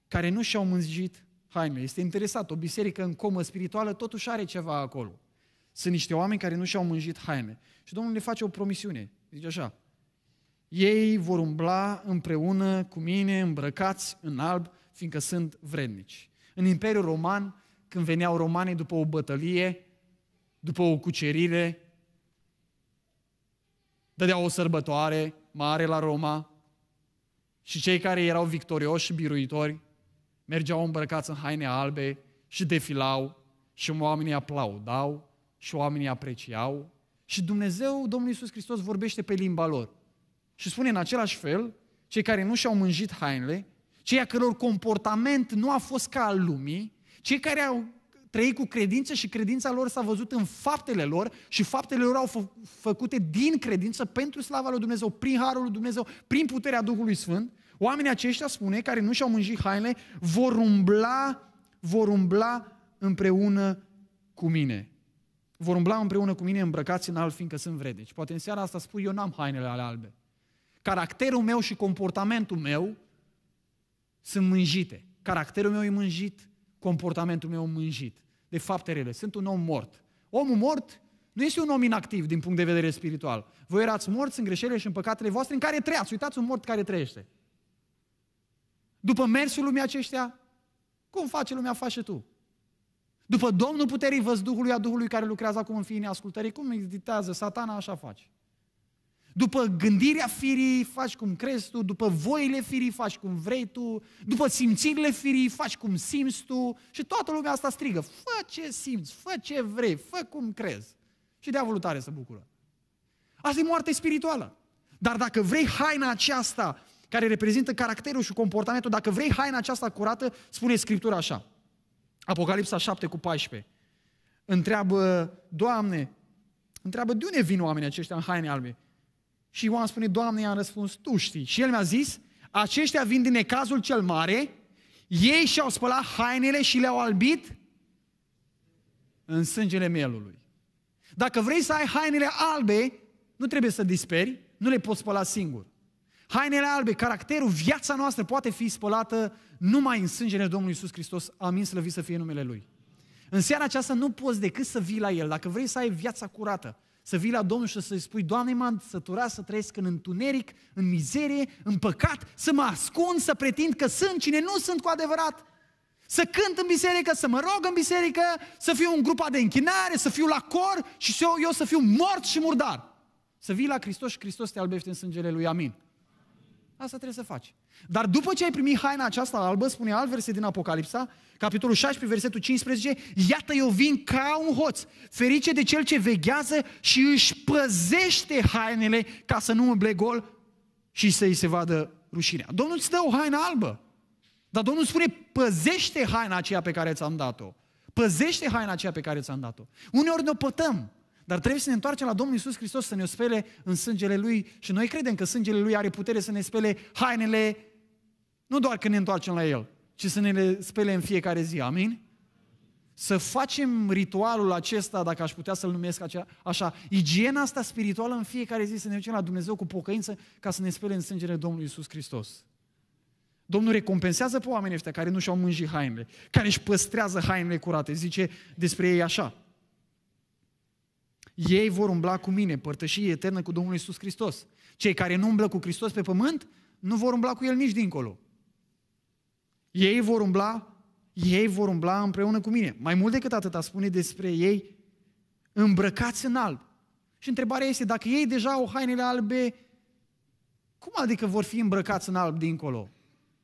care nu și-au mânzit hainele. Este interesat, o biserică în comă spirituală totuși are ceva acolo. Sunt niște oameni care nu și-au mânjit haine. Și Domnul le face o promisiune, zice așa, ei vor umbla împreună cu mine, îmbrăcați în alb, fiindcă sunt vrednici. În Imperiul Roman, când veneau romanii după o bătălie, după o cucerire, dădea o sărbătoare mare la Roma și cei care erau victorioși și biruitori mergeau îmbrăcați în haine albe și defilau și oamenii aplaudau și oamenii apreciau și Dumnezeu, Domnul Iisus Hristos, vorbește pe limba lor. Și spune în același fel, cei care nu și-au mânjit hainele, cei a căror comportament nu a fost ca al lumii, cei care au trăit cu credință și credința lor s-a văzut în faptele lor și faptele lor au făcute din credință pentru slava lui Dumnezeu, prin harul lui Dumnezeu, prin puterea Duhului Sfânt. Oamenii aceștia, spune, care nu și-au mânjit hainele, vor umbla, vor umbla împreună cu mine. Vor umbla împreună cu mine îmbrăcați în alb, fiindcă sunt vrednici. Poate în seara asta spui, eu n-am hainele ale albe. Caracterul meu și comportamentul meu sunt mânjite. Caracterul meu e mânjit, comportamentul meu mânjit, de fapte rele. Sunt un om mort. Omul mort nu este un om inactiv din punct de vedere spiritual. Voi erați morți în greșelile și în păcatele voastre în care trăiați. Uitați un mort care trăiește. După mersul lumii aceștia, cum face lumea, faci și tu. După Domnul puterii văzduhului a Duhului care lucrează acum în fiii ascultării, cum meditează satana, așa faci. După gândirea firii faci cum crezi tu, după voile firii faci cum vrei tu, după simțirile firii faci cum simți tu și toată lumea asta strigă, fă ce simți, fă ce vrei, fă cum crezi. Și diavolul tare să bucură. Asta e moarte spirituală. Dar dacă vrei haina aceasta care reprezintă caracterul și comportamentul, dacă vrei haina aceasta curată, spune Scriptura așa. Apocalipsa 7 cu 14. Întreabă, Doamne, întreabă de unde vin oamenii aceștia în haine albe? Și Ioan spune, Doamne, i-am răspuns, Tu știi. Și el mi-a zis, aceștia vin din necazul cel mare, ei și-au spălat hainele și le-au albit în sângele mielului. Dacă vrei să ai hainele albe, nu trebuie să disperi, nu le poți spăla singur. Hainele albe, caracterul, viața noastră poate fi spălată numai în sângele Domnului Isus Hristos. Amin, slăvit să fie numele Lui. În seara aceasta nu poți decât să vii la El, dacă vrei să ai viața curată. Să vii la Domnul și să-i spui, Doamne, m-am săturat să trăiesc în întuneric, în mizerie, în păcat, să mă ascund, să pretind că sunt cine nu sunt cu adevărat. Să cânt în biserică, să mă rog în biserică, să fiu în grupa de închinare, să fiu la cor și eu, eu să fiu mort și murdar. Să vii la Hristos și Hristos te albește în sângele lui, amin. Asta trebuie să faci. Dar după ce ai primit haina aceasta albă, spune alt verset din Apocalipsa, capitolul 16, versetul 15, iată eu vin ca un hoț, ferice de cel ce veghează și își păzește hainele ca să nu umble gol și să-i se vadă rușinea. Domnul îți dă o haină albă, dar Domnul spune păzește haina aceea pe care ți-am dat-o. Păzește haina aceea pe care ți-am dat-o. Uneori ne pătăm, dar trebuie să ne întoarcem la Domnul Isus Hristos să ne spele în sângele Lui și noi credem că sângele Lui are putere să ne spele hainele nu doar când ne întoarcem la El, ci să ne le spele în fiecare zi. Amin? Să facem ritualul acesta, dacă aș putea să-l numesc așa, igiena asta spirituală în fiecare zi, să ne ducem la Dumnezeu cu pocăință ca să ne spele în sângele Domnului Isus Hristos. Domnul recompensează pe oamenii ăștia care nu și-au mânjit hainele, care își păstrează hainele curate. Zice despre ei așa. Ei vor umbla cu mine, părtășie eternă cu Domnul Isus Hristos. Cei care nu umblă cu Hristos pe pământ, nu vor umbla cu El nici dincolo. Ei vor umbla, ei vor umbla împreună cu mine. Mai mult decât atât spune despre ei, îmbrăcați în alb. Și întrebarea este, dacă ei deja au hainele albe, cum adică vor fi îmbrăcați în alb dincolo?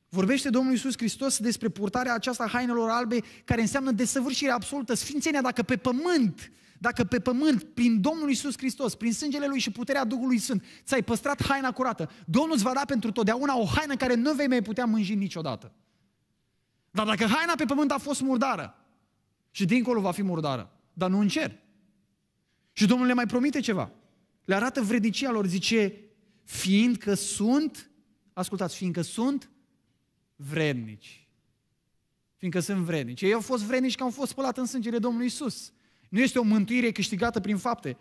Vorbește Domnul Iisus Hristos despre purtarea aceasta a hainelor albe, care înseamnă desăvârșire absolută, sfințenia, dacă pe pământ, dacă pe pământ, prin Domnul Iisus Hristos, prin sângele Lui și puterea Duhului Sfânt, ți-ai păstrat haina curată, Domnul îți va da pentru totdeauna o haină care nu vei mai putea mânji niciodată. Dar dacă haina pe pământ a fost murdară, și dincolo va fi murdară, dar nu în cer. Și Domnul le mai promite ceva. Le arată vredicia lor, zice, fiindcă sunt, ascultați, fiindcă sunt vrednici. Fiindcă sunt vrednici. Ei au fost vrednici că au fost spălat în sângele Domnului Isus. Nu este o mântuire câștigată prin fapte,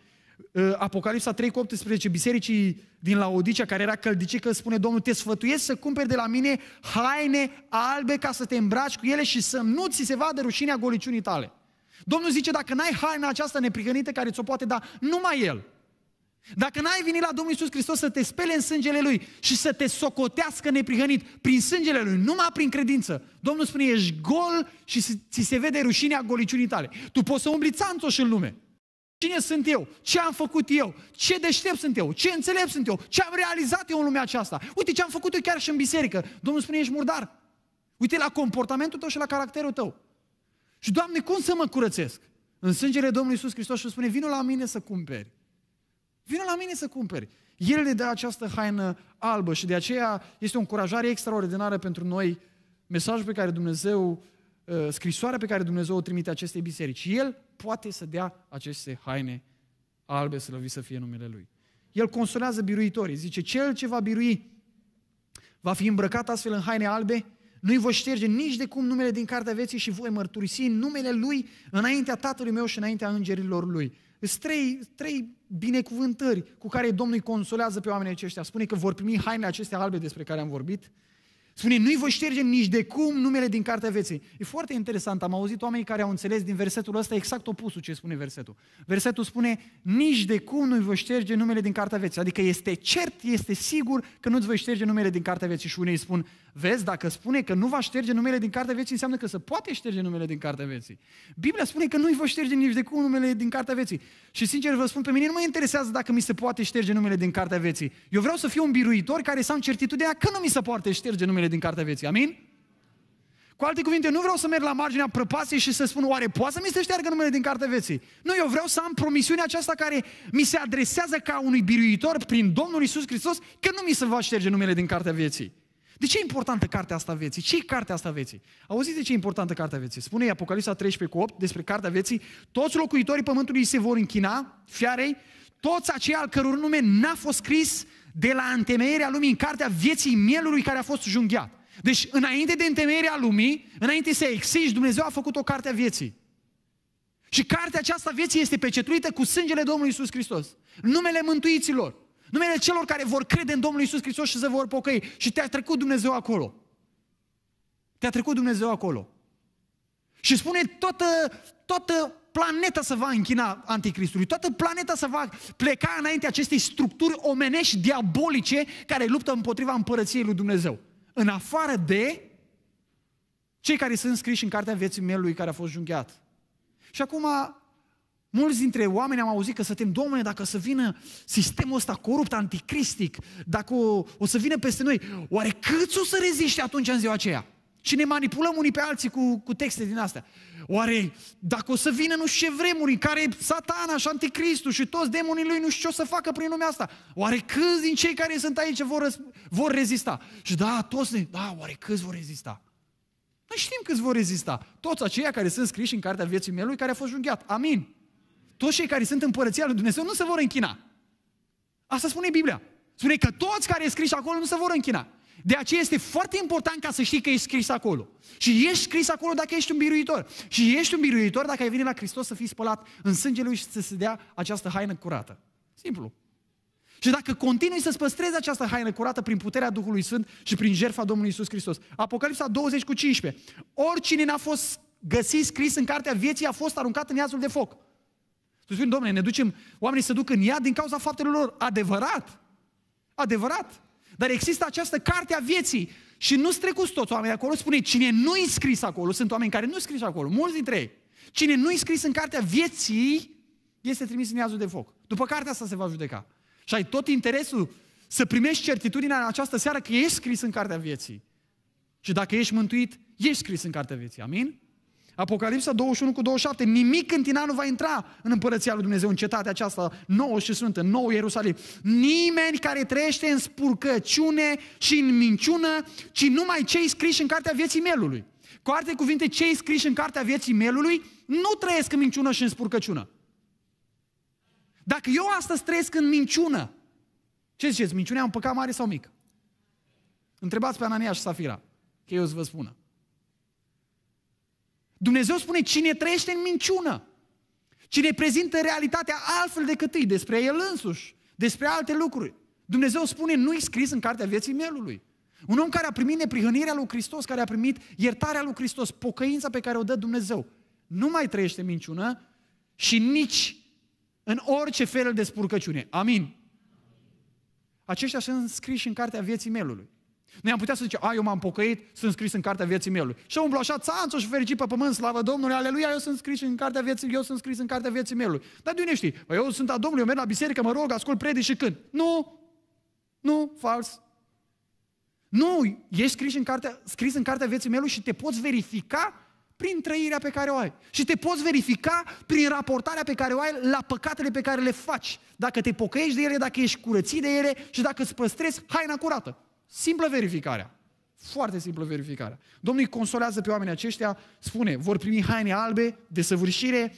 Ă, Apocalipsa 3 cu 18, bisericii din Laodicea, care era căldicică, spune Domnul, te sfătuiesc să cumperi de la mine haine albe ca să te îmbraci cu ele și să nu ți se vadă rușinea goliciunii tale. Domnul zice, dacă n-ai haina aceasta neprihănită care ți-o poate da numai El, dacă n-ai venit la Domnul Isus Hristos să te spele în sângele Lui și să te socotească neprihănit prin sângele Lui, numai prin credință, Domnul spune, ești gol și ți se vede rușinea goliciunii tale. Tu poți să umbli țanțoși în lume, Cine sunt eu? Ce am făcut eu? Ce deștept sunt eu? Ce înțelept sunt eu? Ce am realizat eu în lumea aceasta? Uite ce am făcut eu chiar și în biserică. Domnul spune, ești murdar. Uite la comportamentul tău și la caracterul tău. Și, Doamne, cum să mă curățesc? În sângele Domnului Iisus Hristos și spune, vină la mine să cumperi. Vină la mine să cumperi. El le dă această haină albă și de aceea este o încurajare extraordinară pentru noi, mesajul pe care Dumnezeu Uh, scrisoarea pe care Dumnezeu o trimite acestei biserici. El poate să dea aceste haine albe, lăvi să fie numele Lui. El consolează biruitorii. Zice, cel ce va birui va fi îmbrăcat astfel în haine albe, nu-i voi șterge nici de cum numele din Cartea Vieții și voi mărturisi numele Lui înaintea Tatălui meu și înaintea Îngerilor Lui. Sunt trei, trei binecuvântări cu care Domnul îi consolează pe oamenii aceștia. Spune că vor primi hainele acestea albe despre care am vorbit, Spune, nu-i voi șterge nici de cum numele din Cartea Vieții. E foarte interesant, am auzit oamenii care au înțeles din versetul ăsta exact opusul ce spune versetul. Versetul spune, nici de cum nu-i voi șterge numele din Cartea Vieții. Adică este cert, este sigur că nu-ți voi șterge numele din Cartea Vieții. Și unii îi spun, vezi, dacă spune că nu va șterge numele din Cartea Vieții, înseamnă că se poate șterge numele din Cartea Vieții. Biblia spune că nu-i voi șterge nici de cum numele din Cartea Vieții. Și sincer vă spun, pe mine nu mă interesează dacă mi se poate șterge numele din Cartea Vieții. Eu vreau să fiu un biruitor care să am certitudinea că nu mi se poate șterge numele cuvintele din Cartea Vieții. Amin? Cu alte cuvinte, nu vreau să merg la marginea prăpastiei și să spun, oare poate să mi se șteargă numele din Cartea Vieții? Nu, eu vreau să am promisiunea aceasta care mi se adresează ca unui biruitor prin Domnul Isus Hristos, că nu mi se va șterge numele din Cartea Vieții. De ce e importantă cartea asta vieții? Ce e cartea asta vieții? Auziți de ce e importantă cartea vieții? Spune Apocalipsa 13 cu 8 despre cartea vieții. Toți locuitorii pământului se vor închina fiarei, toți aceia al căror nume n-a fost scris de la întemeierea lumii în cartea vieții mielului care a fost junghiat. Deci, înainte de întemeierea lumii, înainte să exigi, Dumnezeu a făcut o carte a vieții. Și cartea aceasta vieții este pecetuită cu sângele Domnului Isus Hristos. Numele mântuiților. Numele celor care vor crede în Domnul Isus Hristos și se vor pocăi. Și te-a trecut Dumnezeu acolo. Te-a trecut Dumnezeu acolo. Și spune toată, toată planeta se va închina anticristului, toată planeta se va pleca înainte acestei structuri omenești diabolice care luptă împotriva împărăției lui Dumnezeu. În afară de cei care sunt scriși în cartea vieții mielului care a fost junghiat. Și acum, mulți dintre oameni am auzit că să tem, Domnule, dacă să vină sistemul ăsta corupt, anticristic, dacă o, o să vină peste noi, oare câți o să reziște atunci în ziua aceea? și ne manipulăm unii pe alții cu, cu texte din astea. Oare dacă o să vină nu știu ce vremuri în care satana și anticristul și toți demonii lui nu știu ce o să facă prin lumea asta, oare câți din cei care sunt aici vor, vor rezista? Și da, toți ne... Da, oare câți vor rezista? Noi știm câți vor rezista. Toți aceia care sunt scriși în cartea vieții mele, care a fost junghiat. Amin. Toți cei care sunt în lui Dumnezeu nu se vor închina. Asta spune Biblia. Spune că toți care scriși acolo nu se vor închina. De aceea este foarte important ca să știi că ești scris acolo. Și ești scris acolo dacă ești un biruitor. Și ești un biruitor dacă ai venit la Hristos să fii spălat în sângele lui și să se dea această haină curată. Simplu. Și dacă continui să-ți păstrezi această haină curată prin puterea Duhului Sfânt și prin jertfa Domnului Isus Hristos. Apocalipsa 20 cu 15. Oricine n-a fost găsit scris în cartea vieții a fost aruncat în iazul de foc. Tu spui, domnule, ne ducem, oamenii se duc în iad din cauza faptelor lor. Adevărat! Adevărat! Dar există această carte a vieții și nu strecuți toți oamenii acolo, spune cine nu e scris acolo, sunt oameni care nu e scris acolo, mulți dintre ei. Cine nu e scris în cartea vieții, este trimis în iazul de foc. După cartea asta se va judeca. Și ai tot interesul să primești certitudinea în această seară că ești scris în cartea vieții. Și dacă ești mântuit, ești scris în cartea vieții. Amin? Apocalipsa 21 cu 27. Nimic tine nu va intra în împărăția lui Dumnezeu, în cetatea aceasta nouă și sfântă, nouă Ierusalim. Nimeni care trăiește în spurcăciune și în minciună, ci numai cei scriși în cartea vieții melului Cu alte cuvinte, cei scriși în cartea vieții melului nu trăiesc în minciună și în spurcăciună. Dacă eu astăzi trăiesc în minciună, ce ziceți, minciunea e un păcat mare sau mic? Întrebați pe Anania și Safira, că eu îți vă spună. Dumnezeu spune cine trăiește în minciună, cine prezintă realitatea altfel decât îi, despre el însuși, despre alte lucruri. Dumnezeu spune, nu-i scris în cartea vieții mielului. Un om care a primit neprihănirea lui Hristos, care a primit iertarea lui Hristos, pocăința pe care o dă Dumnezeu, nu mai trăiește minciună și nici în orice fel de spurcăciune. Amin. Aceștia sunt scriși în cartea vieții mielului. Noi am putea să zicem, a, eu m-am pocăit, sunt scris în cartea vieții mele. Și umblu așa, țanțu și fericit pe pământ, slavă Domnului, aleluia, eu sunt scris în cartea vieții, eu sunt scris în cartea vieții mele. Dar de unde știi? Bă, eu sunt a Domnului, eu merg la biserică, mă rog, ascult predici și când? Nu, nu, fals. Nu, ești scris în cartea, scris în cartea vieții mele și te poți verifica prin trăirea pe care o ai. Și te poți verifica prin raportarea pe care o ai la păcatele pe care le faci. Dacă te pocăiești de ele, dacă ești curățit de ele și dacă îți păstrezi haina curată. Simplă verificarea. Foarte simplă verificare. Domnul îi consolează pe oamenii aceștia, spune, vor primi haine albe, de desăvârșire,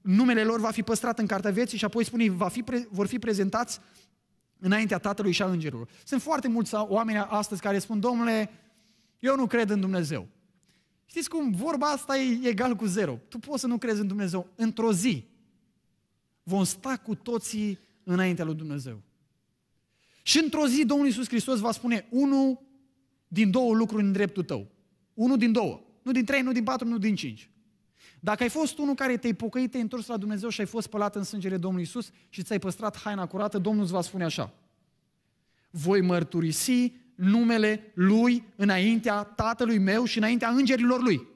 numele lor va fi păstrat în cartea vieții și apoi spune, va fi, vor fi prezentați înaintea Tatălui și a Îngerului. Sunt foarte mulți oameni astăzi care spun, domnule, eu nu cred în Dumnezeu. Știți cum? Vorba asta e egal cu zero. Tu poți să nu crezi în Dumnezeu. Într-o zi vom sta cu toții înaintea lui Dumnezeu. Și într-o zi Domnul Iisus Hristos va spune unul din două lucruri în dreptul tău. Unul din două. Nu din trei, nu din patru, nu din cinci. Dacă ai fost unul care te-ai pocăit, te-ai întors la Dumnezeu și ai fost spălat în sângele Domnului Isus și ți-ai păstrat haina curată, Domnul îți va spune așa. Voi mărturisi numele Lui înaintea Tatălui meu și înaintea îngerilor Lui.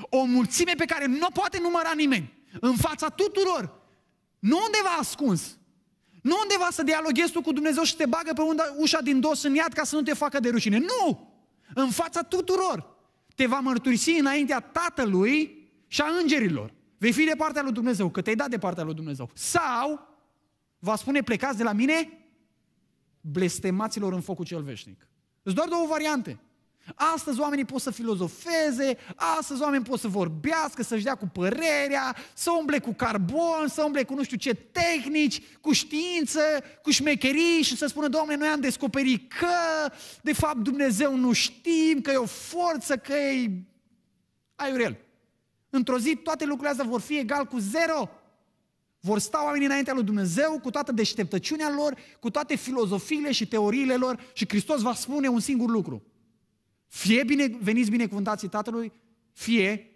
O mulțime pe care nu o poate număra nimeni. În fața tuturor. Nu undeva ascuns, nu undeva să dialoghezi tu cu Dumnezeu și te bagă pe ușa din dos în iad ca să nu te facă de rușine. Nu! În fața tuturor. Te va mărturisi înaintea Tatălui și a îngerilor. Vei fi de partea lui Dumnezeu, că te-ai dat de partea lui Dumnezeu. Sau va spune, plecați de la mine, blestemaților în focul cel veșnic. Sunt doar două variante. Astăzi oamenii pot să filozofeze, astăzi oamenii pot să vorbească, să-și dea cu părerea, să umble cu carbon, să umble cu nu știu ce tehnici, cu știință, cu șmecherii și să spună, Doamne, noi am descoperit că, de fapt, Dumnezeu nu știm, că e o forță, că e aiurel. Într-o zi toate lucrurile astea vor fi egal cu zero. Vor sta oamenii înaintea lui Dumnezeu cu toată deșteptăciunea lor, cu toate filozofiile și teoriile lor și Hristos va spune un singur lucru. Fie bine, veniți binecuvântații Tatălui, fie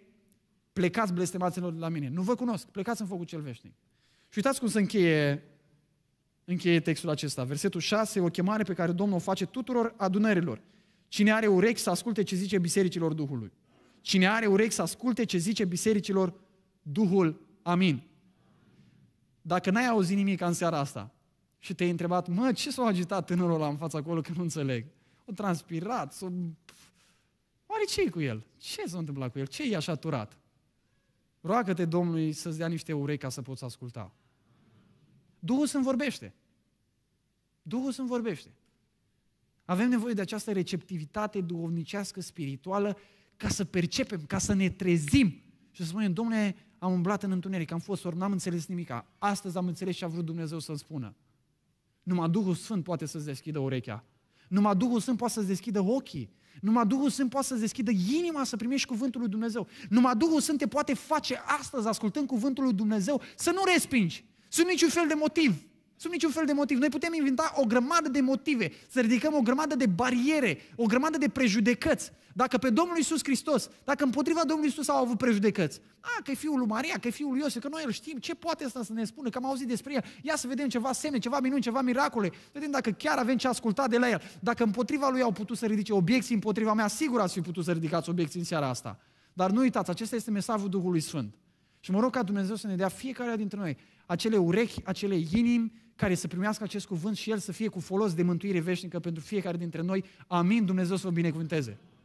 plecați blestemaților de la mine. Nu vă cunosc, plecați în focul cel veșnic. Și uitați cum se încheie, încheie textul acesta. Versetul 6, o chemare pe care Domnul o face tuturor adunărilor. Cine are urechi să asculte ce zice bisericilor Duhului. Cine are urechi să asculte ce zice bisericilor Duhul. Amin. Dacă n-ai auzit nimic în seara asta și te-ai întrebat, mă, ce s-a agitat tânărul ăla în fața acolo că nu înțeleg? O transpirat, s-a Oare ce e cu el? Ce s-a întâmplat cu el? Ce e așa turat? Roagă-te Domnului să-ți dea niște urechi ca să poți asculta. Duhul să vorbește. Duhul să vorbește. Avem nevoie de această receptivitate duhovnicească, spirituală, ca să percepem, ca să ne trezim și să spunem, Domnule, am umblat în întuneric, am fost ori, n-am înțeles nimic. Astăzi am înțeles ce a vrut Dumnezeu să-mi spună. Numai Duhul Sfânt poate să-ți deschidă urechea. Numai Duhul Sfânt poate să-ți deschidă ochii. Numai Duhul Sfânt poate să-ți deschidă inima să primești cuvântul lui Dumnezeu. Numai Duhul Sfânt te poate face astăzi, ascultând cuvântul lui Dumnezeu, să nu respingi. Sunt niciun fel de motiv. Sub niciun fel de motiv. Noi putem inventa o grămadă de motive, să ridicăm o grămadă de bariere, o grămadă de prejudecăți. Dacă pe Domnul Isus Hristos, dacă împotriva Domnului Isus au avut prejudecăți, a, că e fiul lui Maria, că e fiul lui Iosif, că noi îl știm, ce poate asta să ne spună, că am auzit despre el, ia să vedem ceva semne, ceva minuni, ceva miracole, vedem dacă chiar avem ce asculta de la el. Dacă împotriva lui au putut să ridice obiecții împotriva mea, sigur ați fi putut să ridicați obiecții în seara asta. Dar nu uitați, acesta este mesajul Duhului Sfânt. Și mă rog ca Dumnezeu să ne dea fiecare dintre noi acele urechi, acele inimi care să primească acest cuvânt și el să fie cu folos de mântuire veșnică pentru fiecare dintre noi. Amin, Dumnezeu să vă binecuvânteze!